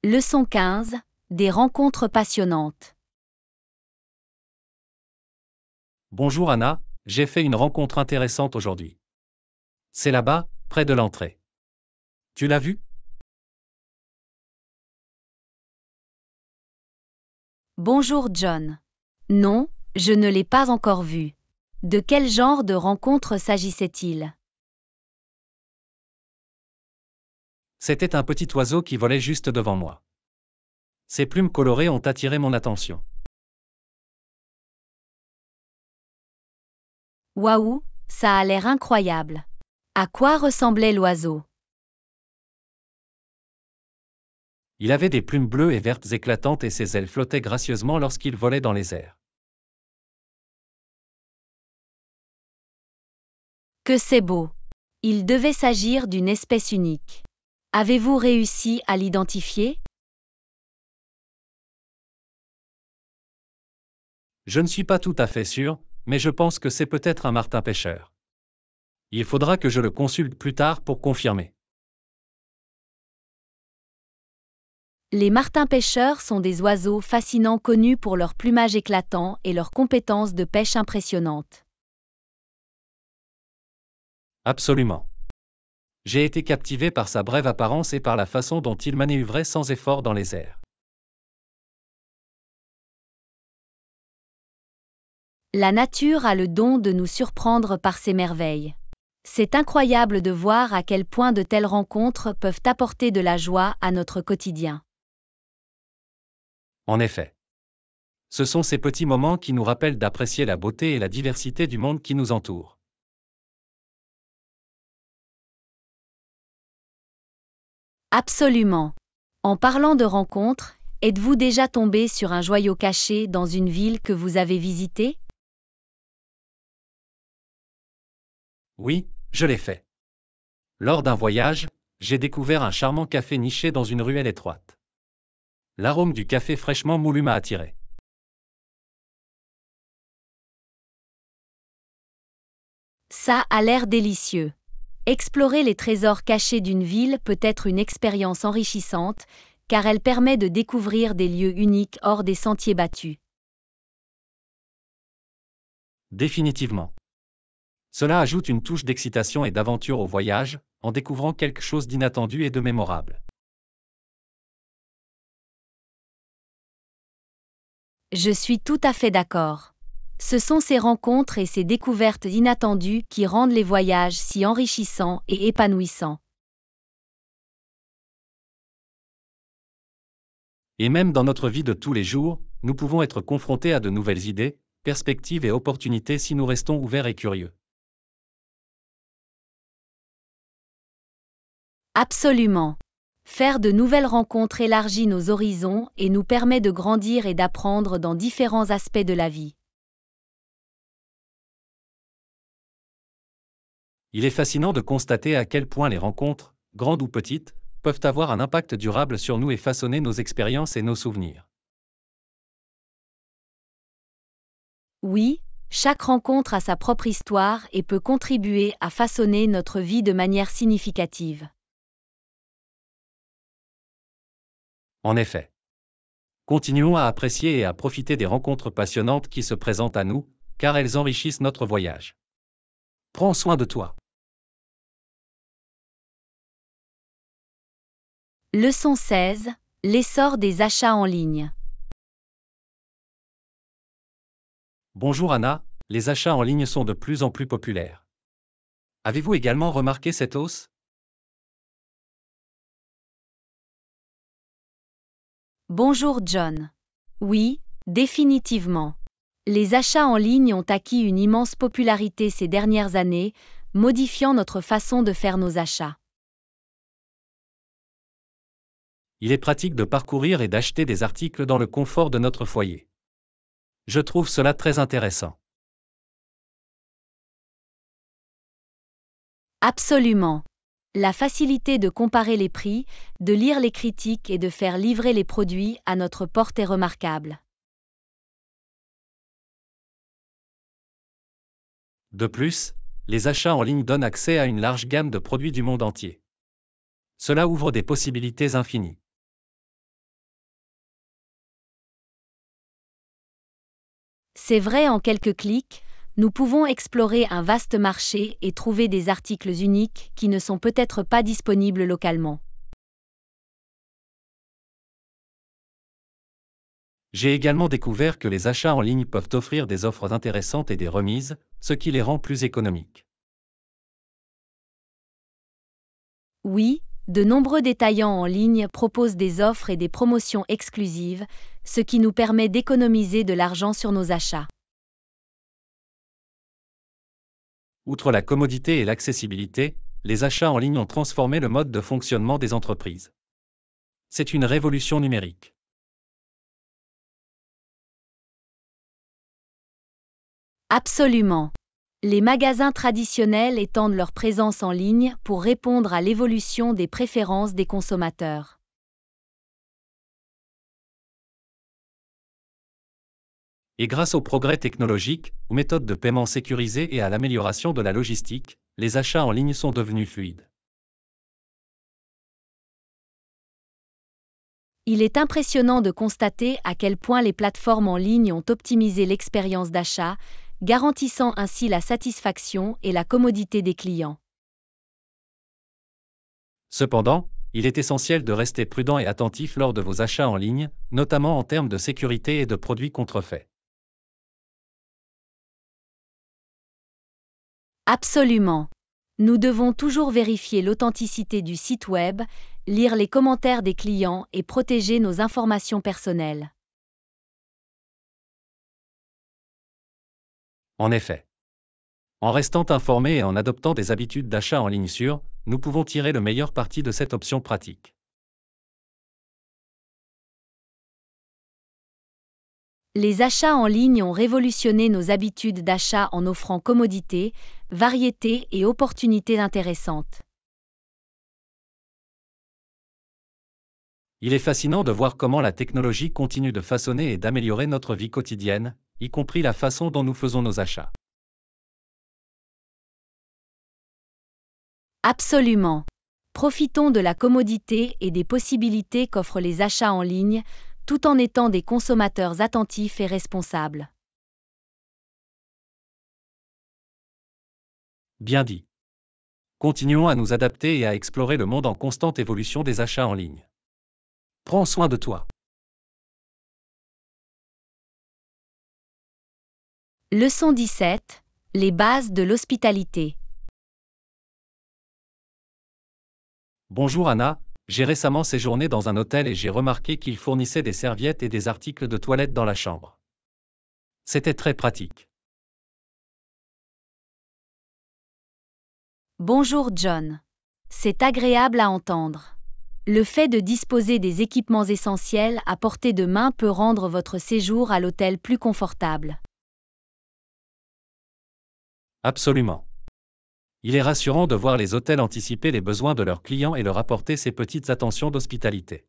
Leçon 15. Des rencontres passionnantes. Bonjour Anna, j'ai fait une rencontre intéressante aujourd'hui. C'est là-bas, près de l'entrée. Tu l'as vu Bonjour John. Non, je ne l'ai pas encore vu. De quel genre de rencontre s'agissait-il C'était un petit oiseau qui volait juste devant moi. Ses plumes colorées ont attiré mon attention. Waouh, ça a l'air incroyable. À quoi ressemblait l'oiseau Il avait des plumes bleues et vertes éclatantes et ses ailes flottaient gracieusement lorsqu'il volait dans les airs. Que c'est beau. Il devait s'agir d'une espèce unique. Avez-vous réussi à l'identifier Je ne suis pas tout à fait sûr, mais je pense que c'est peut-être un Martin pêcheur. Il faudra que je le consulte plus tard pour confirmer. Les martins pêcheurs sont des oiseaux fascinants connus pour leur plumage éclatant et leurs compétences de pêche impressionnantes. Absolument. J'ai été captivé par sa brève apparence et par la façon dont il manœuvrait sans effort dans les airs. La nature a le don de nous surprendre par ses merveilles. C'est incroyable de voir à quel point de telles rencontres peuvent apporter de la joie à notre quotidien. En effet. Ce sont ces petits moments qui nous rappellent d'apprécier la beauté et la diversité du monde qui nous entoure. Absolument. En parlant de rencontres, êtes-vous déjà tombé sur un joyau caché dans une ville que vous avez visitée Oui, je l'ai fait. Lors d'un voyage, j'ai découvert un charmant café niché dans une ruelle étroite. L'arôme du café fraîchement moulu m'a attiré. Ça a l'air délicieux. Explorer les trésors cachés d'une ville peut être une expérience enrichissante, car elle permet de découvrir des lieux uniques hors des sentiers battus. Définitivement. Cela ajoute une touche d'excitation et d'aventure au voyage, en découvrant quelque chose d'inattendu et de mémorable. Je suis tout à fait d'accord. Ce sont ces rencontres et ces découvertes inattendues qui rendent les voyages si enrichissants et épanouissants. Et même dans notre vie de tous les jours, nous pouvons être confrontés à de nouvelles idées, perspectives et opportunités si nous restons ouverts et curieux. Absolument. Faire de nouvelles rencontres élargit nos horizons et nous permet de grandir et d'apprendre dans différents aspects de la vie. Il est fascinant de constater à quel point les rencontres, grandes ou petites, peuvent avoir un impact durable sur nous et façonner nos expériences et nos souvenirs. Oui, chaque rencontre a sa propre histoire et peut contribuer à façonner notre vie de manière significative. En effet. Continuons à apprécier et à profiter des rencontres passionnantes qui se présentent à nous, car elles enrichissent notre voyage. Prends soin de toi. Leçon 16. L'essor des achats en ligne. Bonjour Anna, les achats en ligne sont de plus en plus populaires. Avez-vous également remarqué cette hausse Bonjour John. Oui, définitivement. Les achats en ligne ont acquis une immense popularité ces dernières années, modifiant notre façon de faire nos achats. Il est pratique de parcourir et d'acheter des articles dans le confort de notre foyer. Je trouve cela très intéressant. Absolument. La facilité de comparer les prix, de lire les critiques et de faire livrer les produits à notre porte est remarquable. De plus, les achats en ligne donnent accès à une large gamme de produits du monde entier. Cela ouvre des possibilités infinies. C'est vrai en quelques clics, nous pouvons explorer un vaste marché et trouver des articles uniques qui ne sont peut-être pas disponibles localement. J'ai également découvert que les achats en ligne peuvent offrir des offres intéressantes et des remises, ce qui les rend plus économiques. Oui, de nombreux détaillants en ligne proposent des offres et des promotions exclusives, ce qui nous permet d'économiser de l'argent sur nos achats. Outre la commodité et l'accessibilité, les achats en ligne ont transformé le mode de fonctionnement des entreprises. C'est une révolution numérique. Absolument. Les magasins traditionnels étendent leur présence en ligne pour répondre à l'évolution des préférences des consommateurs. Et grâce aux progrès technologiques, aux méthodes de paiement sécurisées et à l'amélioration de la logistique, les achats en ligne sont devenus fluides. Il est impressionnant de constater à quel point les plateformes en ligne ont optimisé l'expérience d'achat, garantissant ainsi la satisfaction et la commodité des clients. Cependant, il est essentiel de rester prudent et attentif lors de vos achats en ligne, notamment en termes de sécurité et de produits contrefaits. Absolument. Nous devons toujours vérifier l'authenticité du site Web, lire les commentaires des clients et protéger nos informations personnelles. En effet. En restant informés et en adoptant des habitudes d'achat en ligne sûre, nous pouvons tirer le meilleur parti de cette option pratique. Les achats en ligne ont révolutionné nos habitudes d'achat en offrant commodité, variété et opportunités intéressantes. Il est fascinant de voir comment la technologie continue de façonner et d'améliorer notre vie quotidienne, y compris la façon dont nous faisons nos achats. Absolument. Profitons de la commodité et des possibilités qu'offrent les achats en ligne tout en étant des consommateurs attentifs et responsables. Bien dit. Continuons à nous adapter et à explorer le monde en constante évolution des achats en ligne. Prends soin de toi. Leçon 17. Les bases de l'hospitalité. Bonjour Anna, j'ai récemment séjourné dans un hôtel et j'ai remarqué qu'il fournissait des serviettes et des articles de toilette dans la chambre. C'était très pratique. Bonjour John. C'est agréable à entendre. Le fait de disposer des équipements essentiels à portée de main peut rendre votre séjour à l'hôtel plus confortable. Absolument. Il est rassurant de voir les hôtels anticiper les besoins de leurs clients et leur apporter ces petites attentions d'hospitalité.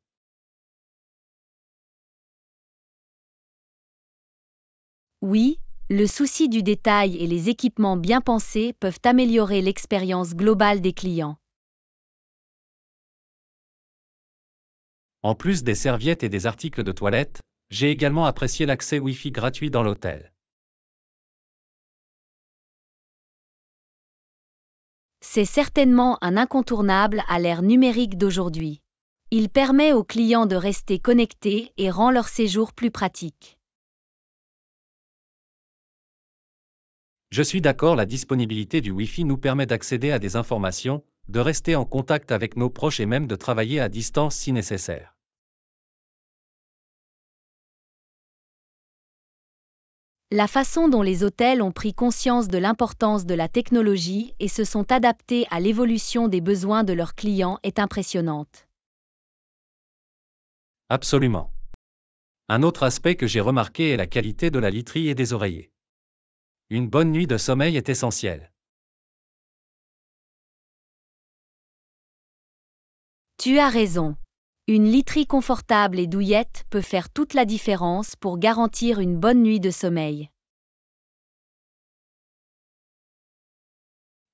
Oui, le souci du détail et les équipements bien pensés peuvent améliorer l'expérience globale des clients. En plus des serviettes et des articles de toilette, j'ai également apprécié l'accès Wi-Fi gratuit dans l'hôtel. C'est certainement un incontournable à l'ère numérique d'aujourd'hui. Il permet aux clients de rester connectés et rend leur séjour plus pratique. Je suis d'accord, la disponibilité du Wi-Fi nous permet d'accéder à des informations, de rester en contact avec nos proches et même de travailler à distance si nécessaire. La façon dont les hôtels ont pris conscience de l'importance de la technologie et se sont adaptés à l'évolution des besoins de leurs clients est impressionnante. Absolument. Un autre aspect que j'ai remarqué est la qualité de la literie et des oreillers. Une bonne nuit de sommeil est essentielle. Tu as raison. Une literie confortable et douillette peut faire toute la différence pour garantir une bonne nuit de sommeil.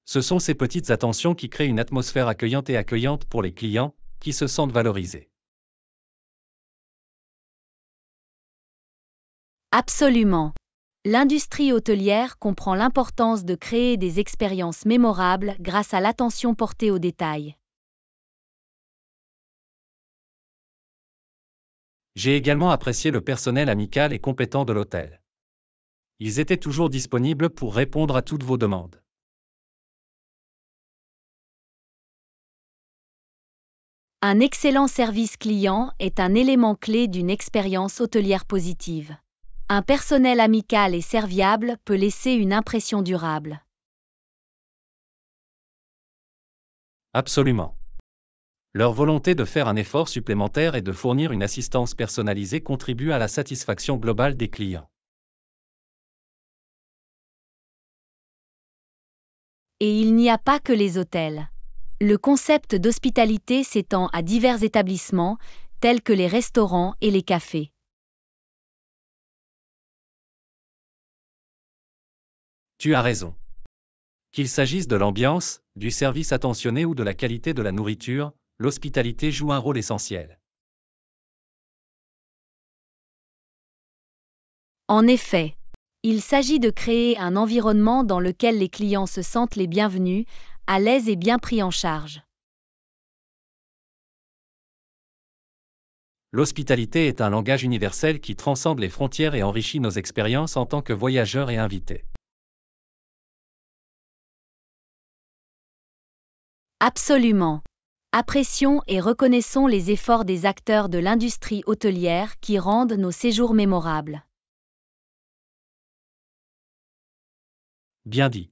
Ce sont ces petites attentions qui créent une atmosphère accueillante et accueillante pour les clients, qui se sentent valorisés. Absolument. L'industrie hôtelière comprend l'importance de créer des expériences mémorables grâce à l'attention portée aux détails. J'ai également apprécié le personnel amical et compétent de l'hôtel. Ils étaient toujours disponibles pour répondre à toutes vos demandes. Un excellent service client est un élément clé d'une expérience hôtelière positive. Un personnel amical et serviable peut laisser une impression durable. Absolument. Leur volonté de faire un effort supplémentaire et de fournir une assistance personnalisée contribue à la satisfaction globale des clients. Et il n'y a pas que les hôtels. Le concept d'hospitalité s'étend à divers établissements, tels que les restaurants et les cafés. Tu as raison. Qu'il s'agisse de l'ambiance, du service attentionné ou de la qualité de la nourriture, l'hospitalité joue un rôle essentiel. En effet, il s'agit de créer un environnement dans lequel les clients se sentent les bienvenus, à l'aise et bien pris en charge. L'hospitalité est un langage universel qui transcende les frontières et enrichit nos expériences en tant que voyageurs et invités. Absolument. Apprécions et reconnaissons les efforts des acteurs de l'industrie hôtelière qui rendent nos séjours mémorables. Bien dit.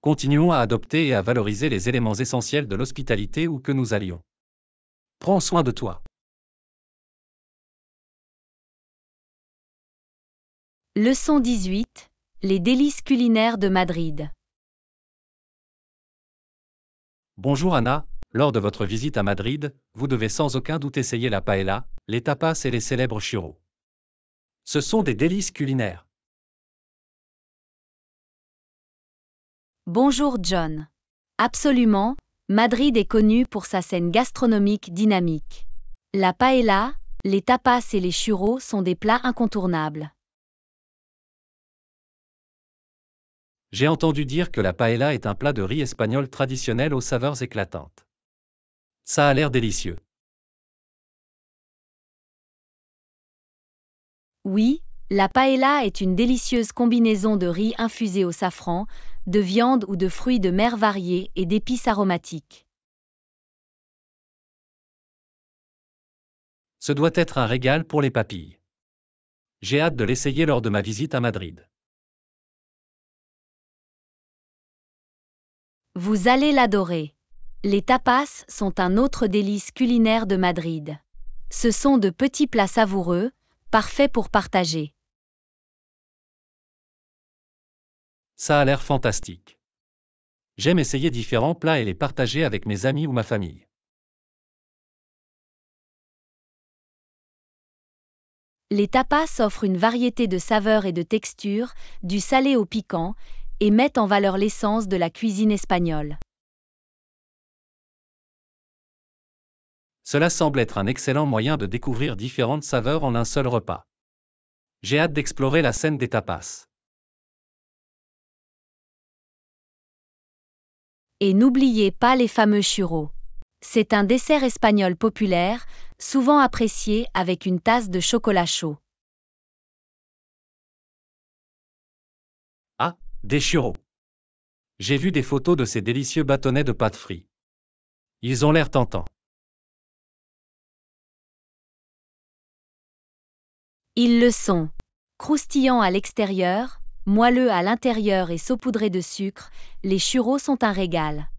Continuons à adopter et à valoriser les éléments essentiels de l'hospitalité où que nous allions. Prends soin de toi. Leçon 18. Les délices culinaires de Madrid. Bonjour Anna, lors de votre visite à Madrid, vous devez sans aucun doute essayer la paella, les tapas et les célèbres churros. Ce sont des délices culinaires. Bonjour John. Absolument, Madrid est connue pour sa scène gastronomique dynamique. La paella, les tapas et les churros sont des plats incontournables. J'ai entendu dire que la paella est un plat de riz espagnol traditionnel aux saveurs éclatantes. Ça a l'air délicieux. Oui, la paella est une délicieuse combinaison de riz infusé au safran, de viande ou de fruits de mer variés et d'épices aromatiques. Ce doit être un régal pour les papilles. J'ai hâte de l'essayer lors de ma visite à Madrid. Vous allez l'adorer. Les tapas sont un autre délice culinaire de Madrid. Ce sont de petits plats savoureux, parfaits pour partager. Ça a l'air fantastique. J'aime essayer différents plats et les partager avec mes amis ou ma famille. Les tapas offrent une variété de saveurs et de textures, du salé au piquant, et mettent en valeur l'essence de la cuisine espagnole. Cela semble être un excellent moyen de découvrir différentes saveurs en un seul repas. J'ai hâte d'explorer la scène des tapas. Et n'oubliez pas les fameux churros. C'est un dessert espagnol populaire, souvent apprécié avec une tasse de chocolat chaud. Ah, des churros. J'ai vu des photos de ces délicieux bâtonnets de pâte frite. Ils ont l'air tentants. Ils le sont. Croustillants à l'extérieur, moelleux à l'intérieur et saupoudrés de sucre, les churros sont un régal.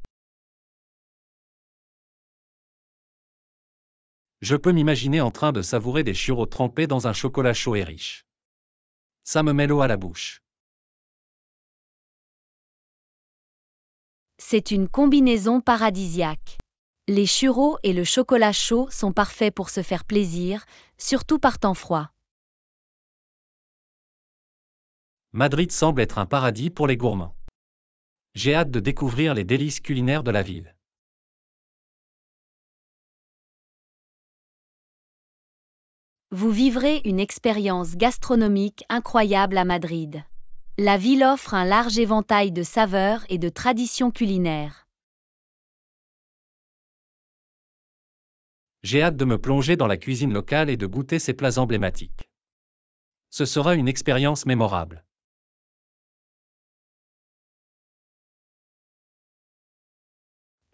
Je peux m'imaginer en train de savourer des churros trempés dans un chocolat chaud et riche. Ça me met l'eau à la bouche. C'est une combinaison paradisiaque. Les churros et le chocolat chaud sont parfaits pour se faire plaisir, surtout par temps froid. Madrid semble être un paradis pour les gourmands. J'ai hâte de découvrir les délices culinaires de la ville. Vous vivrez une expérience gastronomique incroyable à Madrid. La ville offre un large éventail de saveurs et de traditions culinaires. J'ai hâte de me plonger dans la cuisine locale et de goûter ses plats emblématiques. Ce sera une expérience mémorable.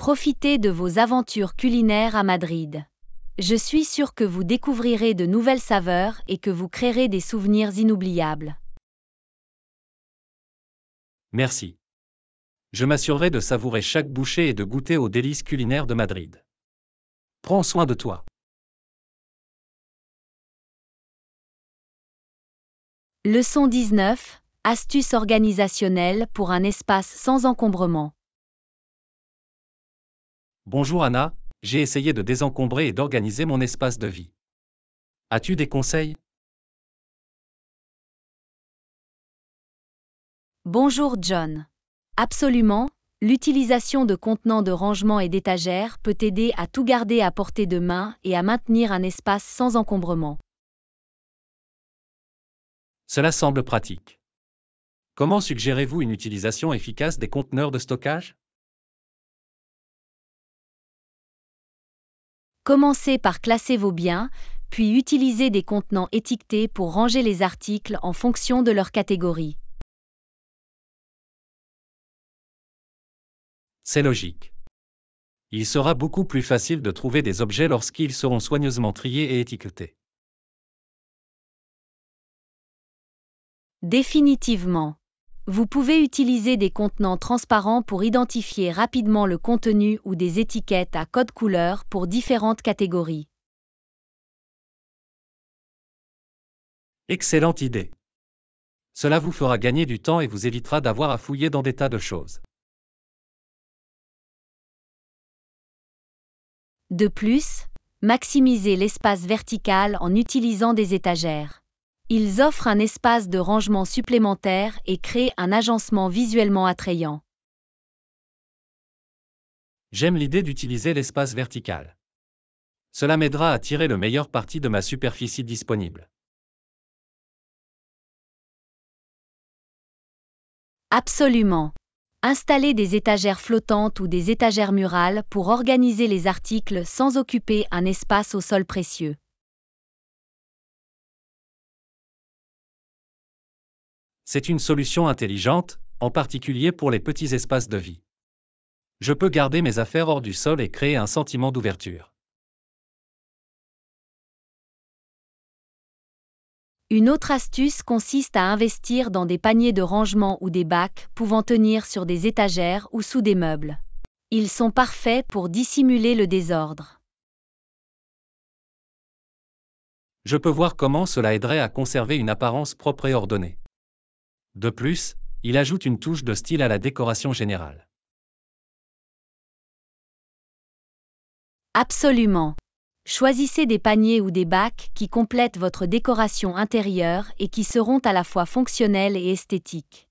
Profitez de vos aventures culinaires à Madrid. Je suis sûr que vous découvrirez de nouvelles saveurs et que vous créerez des souvenirs inoubliables. Merci. Je m'assurerai de savourer chaque bouchée et de goûter aux délices culinaires de Madrid. Prends soin de toi. Leçon 19. Astuces organisationnelles pour un espace sans encombrement. Bonjour Anna, j'ai essayé de désencombrer et d'organiser mon espace de vie. As-tu des conseils Bonjour John. Absolument, l'utilisation de contenants de rangement et d'étagères peut aider à tout garder à portée de main et à maintenir un espace sans encombrement. Cela semble pratique. Comment suggérez-vous une utilisation efficace des conteneurs de stockage Commencez par classer vos biens, puis utilisez des contenants étiquetés pour ranger les articles en fonction de leur catégorie. C'est logique. Il sera beaucoup plus facile de trouver des objets lorsqu'ils seront soigneusement triés et étiquetés. Définitivement. Vous pouvez utiliser des contenants transparents pour identifier rapidement le contenu ou des étiquettes à code couleur pour différentes catégories. Excellente idée. Cela vous fera gagner du temps et vous évitera d'avoir à fouiller dans des tas de choses. De plus, maximisez l'espace vertical en utilisant des étagères. Ils offrent un espace de rangement supplémentaire et créent un agencement visuellement attrayant. J'aime l'idée d'utiliser l'espace vertical. Cela m'aidera à tirer le meilleur parti de ma superficie disponible. Absolument. Installer des étagères flottantes ou des étagères murales pour organiser les articles sans occuper un espace au sol précieux. C'est une solution intelligente, en particulier pour les petits espaces de vie. Je peux garder mes affaires hors du sol et créer un sentiment d'ouverture. Une autre astuce consiste à investir dans des paniers de rangement ou des bacs pouvant tenir sur des étagères ou sous des meubles. Ils sont parfaits pour dissimuler le désordre. Je peux voir comment cela aiderait à conserver une apparence propre et ordonnée. De plus, il ajoute une touche de style à la décoration générale. Absolument. Choisissez des paniers ou des bacs qui complètent votre décoration intérieure et qui seront à la fois fonctionnels et esthétiques.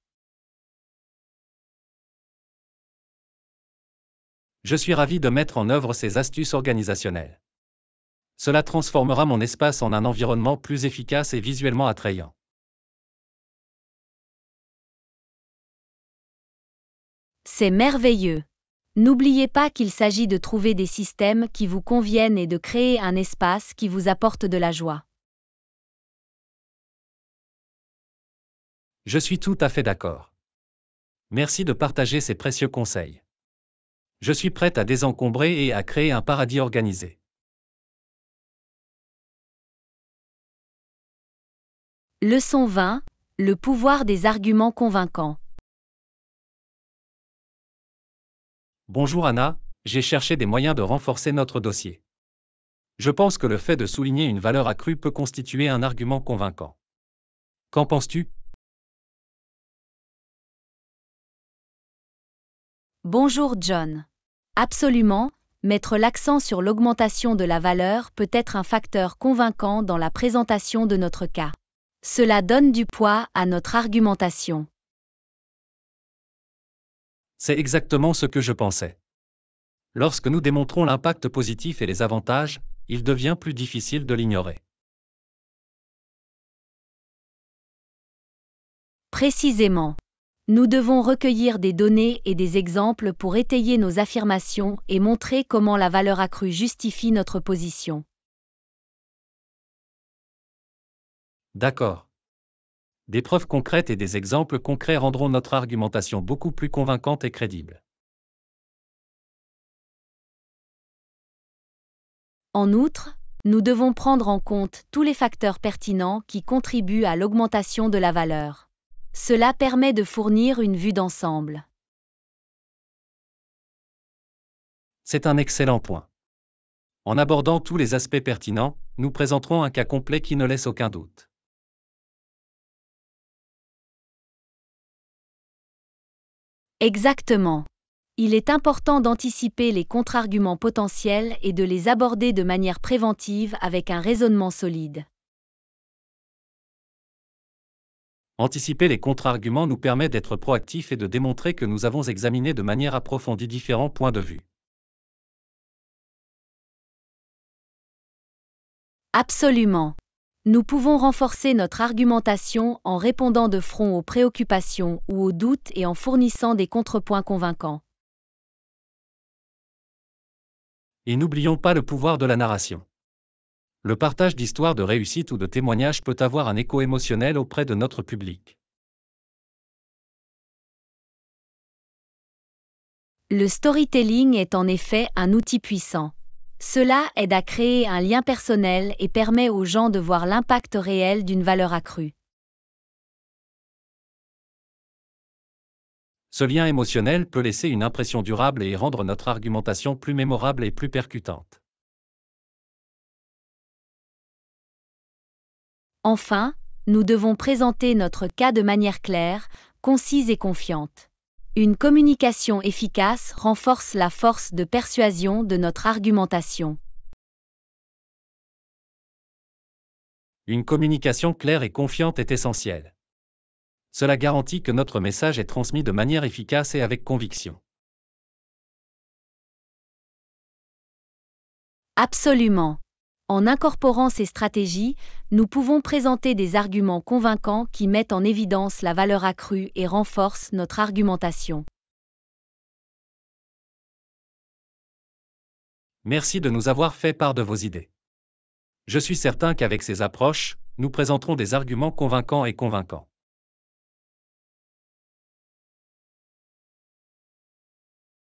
Je suis ravi de mettre en œuvre ces astuces organisationnelles. Cela transformera mon espace en un environnement plus efficace et visuellement attrayant. C'est merveilleux. N'oubliez pas qu'il s'agit de trouver des systèmes qui vous conviennent et de créer un espace qui vous apporte de la joie. Je suis tout à fait d'accord. Merci de partager ces précieux conseils. Je suis prête à désencombrer et à créer un paradis organisé. Leçon 20. Le pouvoir des arguments convaincants. Bonjour Anna, j'ai cherché des moyens de renforcer notre dossier. Je pense que le fait de souligner une valeur accrue peut constituer un argument convaincant. Qu'en penses-tu Bonjour John. Absolument, mettre l'accent sur l'augmentation de la valeur peut être un facteur convaincant dans la présentation de notre cas. Cela donne du poids à notre argumentation. C'est exactement ce que je pensais. Lorsque nous démontrons l'impact positif et les avantages, il devient plus difficile de l'ignorer. Précisément. Nous devons recueillir des données et des exemples pour étayer nos affirmations et montrer comment la valeur accrue justifie notre position. D'accord. Des preuves concrètes et des exemples concrets rendront notre argumentation beaucoup plus convaincante et crédible. En outre, nous devons prendre en compte tous les facteurs pertinents qui contribuent à l'augmentation de la valeur. Cela permet de fournir une vue d'ensemble. C'est un excellent point. En abordant tous les aspects pertinents, nous présenterons un cas complet qui ne laisse aucun doute. Exactement. Il est important d'anticiper les contre-arguments potentiels et de les aborder de manière préventive avec un raisonnement solide. Anticiper les contre-arguments nous permet d'être proactifs et de démontrer que nous avons examiné de manière approfondie différents points de vue. Absolument. Nous pouvons renforcer notre argumentation en répondant de front aux préoccupations ou aux doutes et en fournissant des contrepoints convaincants. Et n'oublions pas le pouvoir de la narration. Le partage d'histoires de réussite ou de témoignages peut avoir un écho émotionnel auprès de notre public. Le storytelling est en effet un outil puissant. Cela aide à créer un lien personnel et permet aux gens de voir l'impact réel d'une valeur accrue. Ce lien émotionnel peut laisser une impression durable et rendre notre argumentation plus mémorable et plus percutante. Enfin, nous devons présenter notre cas de manière claire, concise et confiante. Une communication efficace renforce la force de persuasion de notre argumentation. Une communication claire et confiante est essentielle. Cela garantit que notre message est transmis de manière efficace et avec conviction. Absolument. En incorporant ces stratégies, nous pouvons présenter des arguments convaincants qui mettent en évidence la valeur accrue et renforcent notre argumentation. Merci de nous avoir fait part de vos idées. Je suis certain qu'avec ces approches, nous présenterons des arguments convaincants et convaincants.